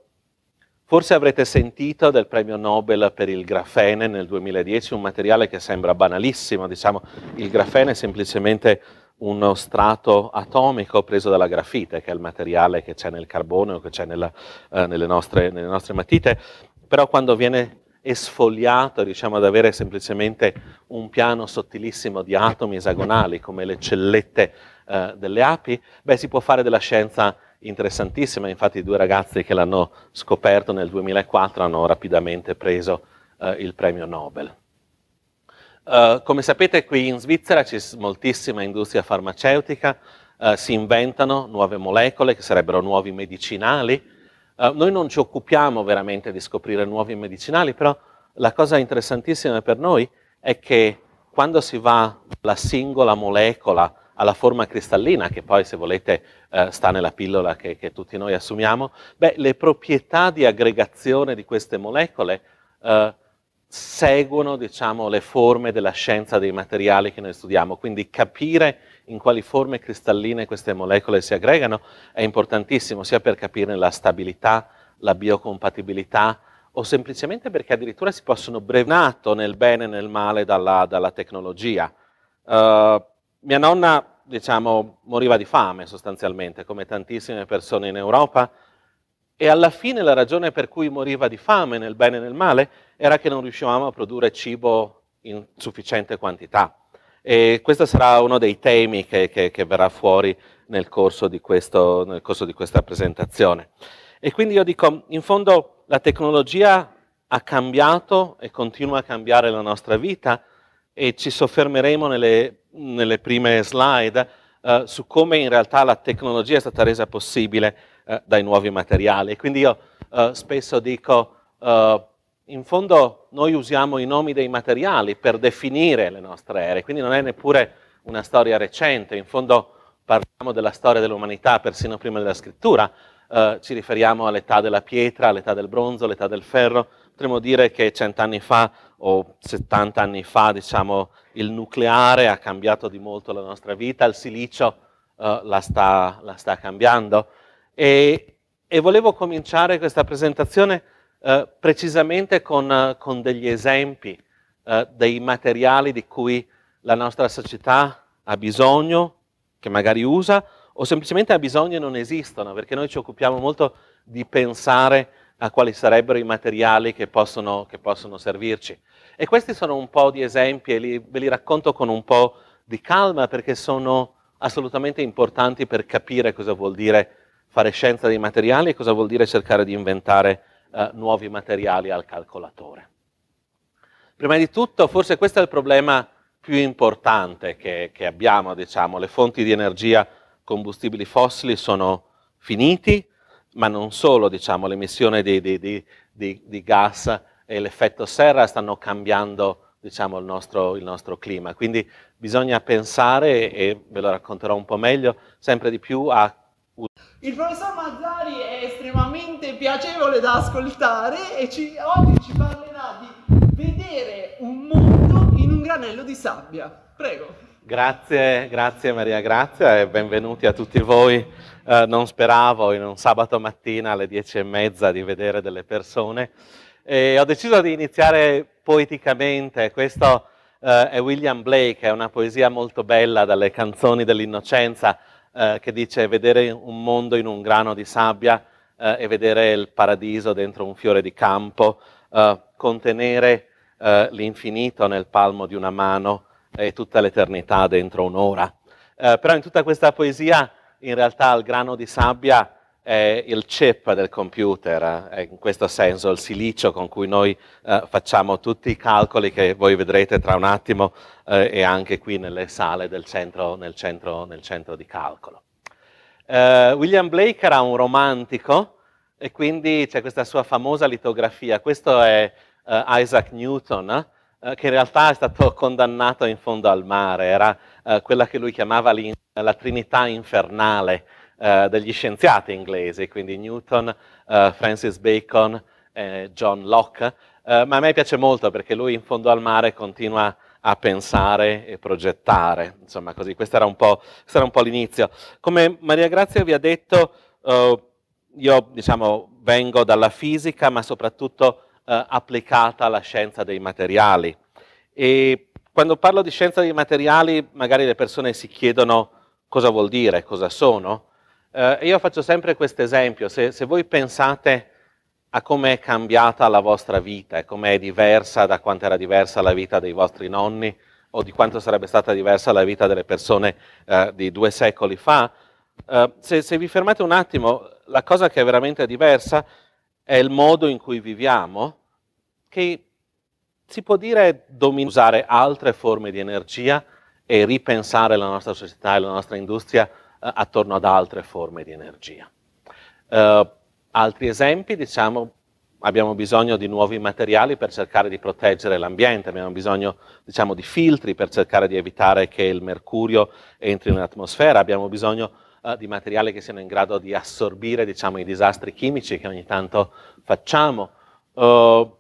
forse avrete sentito del premio Nobel per il grafene nel 2010, un materiale che sembra banalissimo, diciamo, il grafene è semplicemente uno strato atomico preso dalla grafite, che è il materiale che c'è nel carbone o che c'è nella, uh, nelle, nostre, nelle nostre matite, però quando viene esfoliato, riusciamo ad avere semplicemente un piano sottilissimo di atomi esagonali come le cellette eh, delle api, beh, si può fare della scienza interessantissima, infatti i due ragazzi che l'hanno scoperto nel 2004 hanno rapidamente preso eh, il premio Nobel. Uh, come sapete qui in Svizzera c'è moltissima industria farmaceutica, uh, si inventano nuove molecole che sarebbero nuovi medicinali, eh, noi non ci occupiamo veramente di scoprire nuovi medicinali, però la cosa interessantissima per noi è che quando si va dalla singola molecola alla forma cristallina, che poi se volete eh, sta nella pillola che, che, tutti noi assumiamo, beh, le proprietà di aggregazione di queste molecole eh, seguono diciamo, le forme della scienza dei materiali che noi studiamo, quindi capire in quali forme cristalline queste molecole si aggregano è importantissimo sia per capire la stabilità, la biocompatibilità o semplicemente perché addirittura si possono brevnato nel bene e nel male dalla, dalla tecnologia. Uh, mia nonna, diciamo, moriva di fame sostanzialmente, come tantissime persone in Europa, e alla fine la ragione per cui moriva di fame nel bene e nel male era che non riuscivamo a produrre cibo in sufficiente quantità. E questo sarà uno dei temi che, che, che verrà fuori nel corso, questo, nel corso, di questa presentazione. E quindi io dico, in fondo la tecnologia ha cambiato e continua a cambiare la nostra vita e ci soffermeremo nelle, nelle prime slide eh, su come in realtà la tecnologia è stata resa possibile eh, dai nuovi materiali. E Quindi io eh, spesso dico, Uh, in fondo noi usiamo i nomi dei materiali per definire le nostre ere, quindi non è neppure una storia recente, in fondo parliamo della storia dell'umanità persino prima della scrittura, eh, ci riferiamo all'età della pietra, all'età del bronzo, all'età del ferro, potremmo dire che cent'anni fa o 70 anni fa diciamo, il nucleare ha cambiato di molto la nostra vita, il silicio eh, la, sta, la, sta, cambiando. E, e volevo cominciare questa presentazione eh, precisamente con, eh, con, degli esempi eh, dei materiali di cui la nostra società ha bisogno, che magari usa, o semplicemente ha bisogno e non esistono, perché noi ci occupiamo molto di pensare a quali sarebbero i materiali che possono, che possono servirci. E questi sono un po' di esempi e li, ve li racconto con un po' di calma perché sono assolutamente importanti per capire cosa vuol dire fare scienza dei materiali e cosa vuol dire cercare di inventare eh, nuovi materiali al calcolatore. Prima di tutto, forse questo è il problema più importante che, che abbiamo, diciamo, le fonti di energia combustibili fossili sono finiti, ma non solo, diciamo, l'emissione di, di, di, di gas e l'effetto serra stanno cambiando diciamo, il, nostro, il, nostro, clima. Quindi bisogna pensare, e ve lo racconterò un po' meglio, sempre di più a... Il professor Mazzari è estremamente piacevole da ascoltare e ci, oggi ci parlerà di vedere un mondo in un granello di sabbia. Prego. Grazie, grazie Maria Grazia e benvenuti a tutti voi. Eh, non speravo in un sabato mattina alle dieci e mezza di vedere delle persone. E ho deciso di iniziare poeticamente. Questo eh, è William Blake, è una poesia molto bella dalle canzoni dell'innocenza eh, che dice vedere un mondo in un grano di sabbia eh, e vedere il paradiso dentro un fiore di campo, eh, contenere eh, l'infinito nel palmo di una mano e tutta l'eternità dentro un'ora. Eh, però in tutta questa poesia in realtà il grano di sabbia è il chip del computer, è eh, in questo senso il silicio con cui noi eh, facciamo tutti i calcoli che voi vedrete tra un attimo eh, e anche qui nelle sale del centro, nel, centro, nel centro di calcolo. Eh, William Blake era un romantico e quindi c'è questa sua famosa litografia, questo è eh, Isaac Newton, eh, che in realtà è stato condannato in fondo al mare, era quella che lui chiamava la Trinità infernale, eh, degli scienziati inglesi, quindi Newton, eh, Francis Bacon, John Locke, eh, ma a me piace molto perché lui in fondo al mare continua a pensare e progettare, insomma così, questo era un po', era un po l'inizio. Come Maria Grazia vi ha detto, io diciamo, vengo dalla fisica, ma soprattutto applicata alla scienza dei materiali. E quando parlo di scienza dei materiali, magari le persone si chiedono cosa vuol dire, cosa sono, eh, io faccio sempre questo esempio, se, se, voi pensate a come è cambiata la vostra vita e come è diversa da quanto era diversa la vita dei vostri nonni o di quanto sarebbe stata diversa la vita delle persone eh, di due secoli fa, eh, se, se vi fermate un attimo, la cosa che è veramente diversa è il modo in cui viviamo, che si può dire domina usare altre forme di energia e ripensare la nostra società e la nostra industria eh, attorno ad altre forme di energia. Uh, altri esempi, diciamo, abbiamo bisogno di nuovi materiali per cercare di proteggere l'ambiente, abbiamo bisogno diciamo, di filtri per cercare di evitare che il mercurio entri nell'atmosfera, abbiamo bisogno eh, di materiali che siano in grado di assorbire diciamo, i disastri chimici che ogni tanto facciamo. Uh,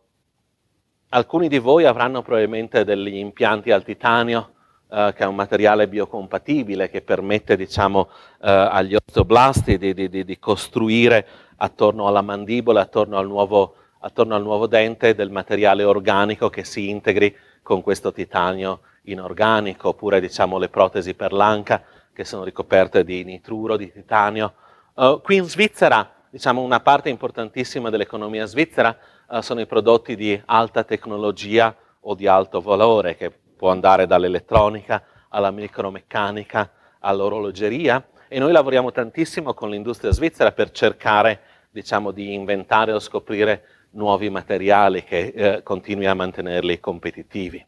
alcuni di voi avranno probabilmente degli impianti al titanio eh, che è un materiale biocompatibile che permette diciamo, eh, agli osteoblasti di, di, di, costruire attorno alla mandibola, attorno al, nuovo, attorno al nuovo dente, del materiale organico che si integri con questo titanio inorganico, oppure diciamo, le protesi per l'anca che sono ricoperte di nitruro, di titanio. Uh, qui in Svizzera, diciamo, una parte importantissima dell'economia svizzera uh, sono i prodotti di alta tecnologia o di alto valore, che può andare dall'elettronica alla micromeccanica all'orologeria e noi lavoriamo tantissimo con l'industria svizzera per cercare diciamo, di inventare o scoprire nuovi materiali che eh, continui a mantenerli competitivi.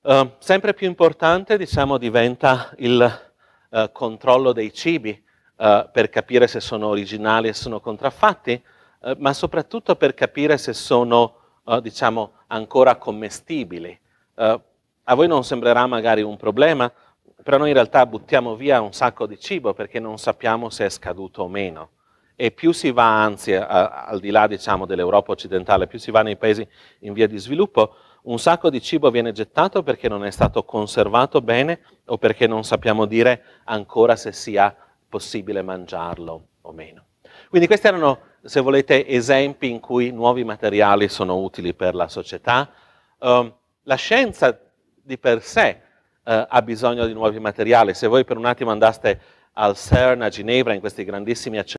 Uh, sempre più importante diciamo, diventa il uh, controllo dei cibi uh, per capire se sono originali e sono contraffatti, ma soprattutto per capire se sono diciamo, ancora commestibili eh, a voi non sembrerà magari un problema, però noi in realtà buttiamo via un sacco di cibo perché non sappiamo se è scaduto o meno. E più si va, anzi, a, al di là diciamo, dell'Europa occidentale, più si va nei paesi in via di sviluppo, un sacco di cibo viene gettato perché non è stato conservato bene o perché non sappiamo dire ancora se sia possibile mangiarlo o meno. Quindi questi erano, se volete, esempi in cui nuovi materiali sono utili per la società. Um, la scienza di per sé eh, ha bisogno di nuovi materiali. Se voi per un attimo andaste al CERN a Ginevra, in questi grandissimi acceleratori,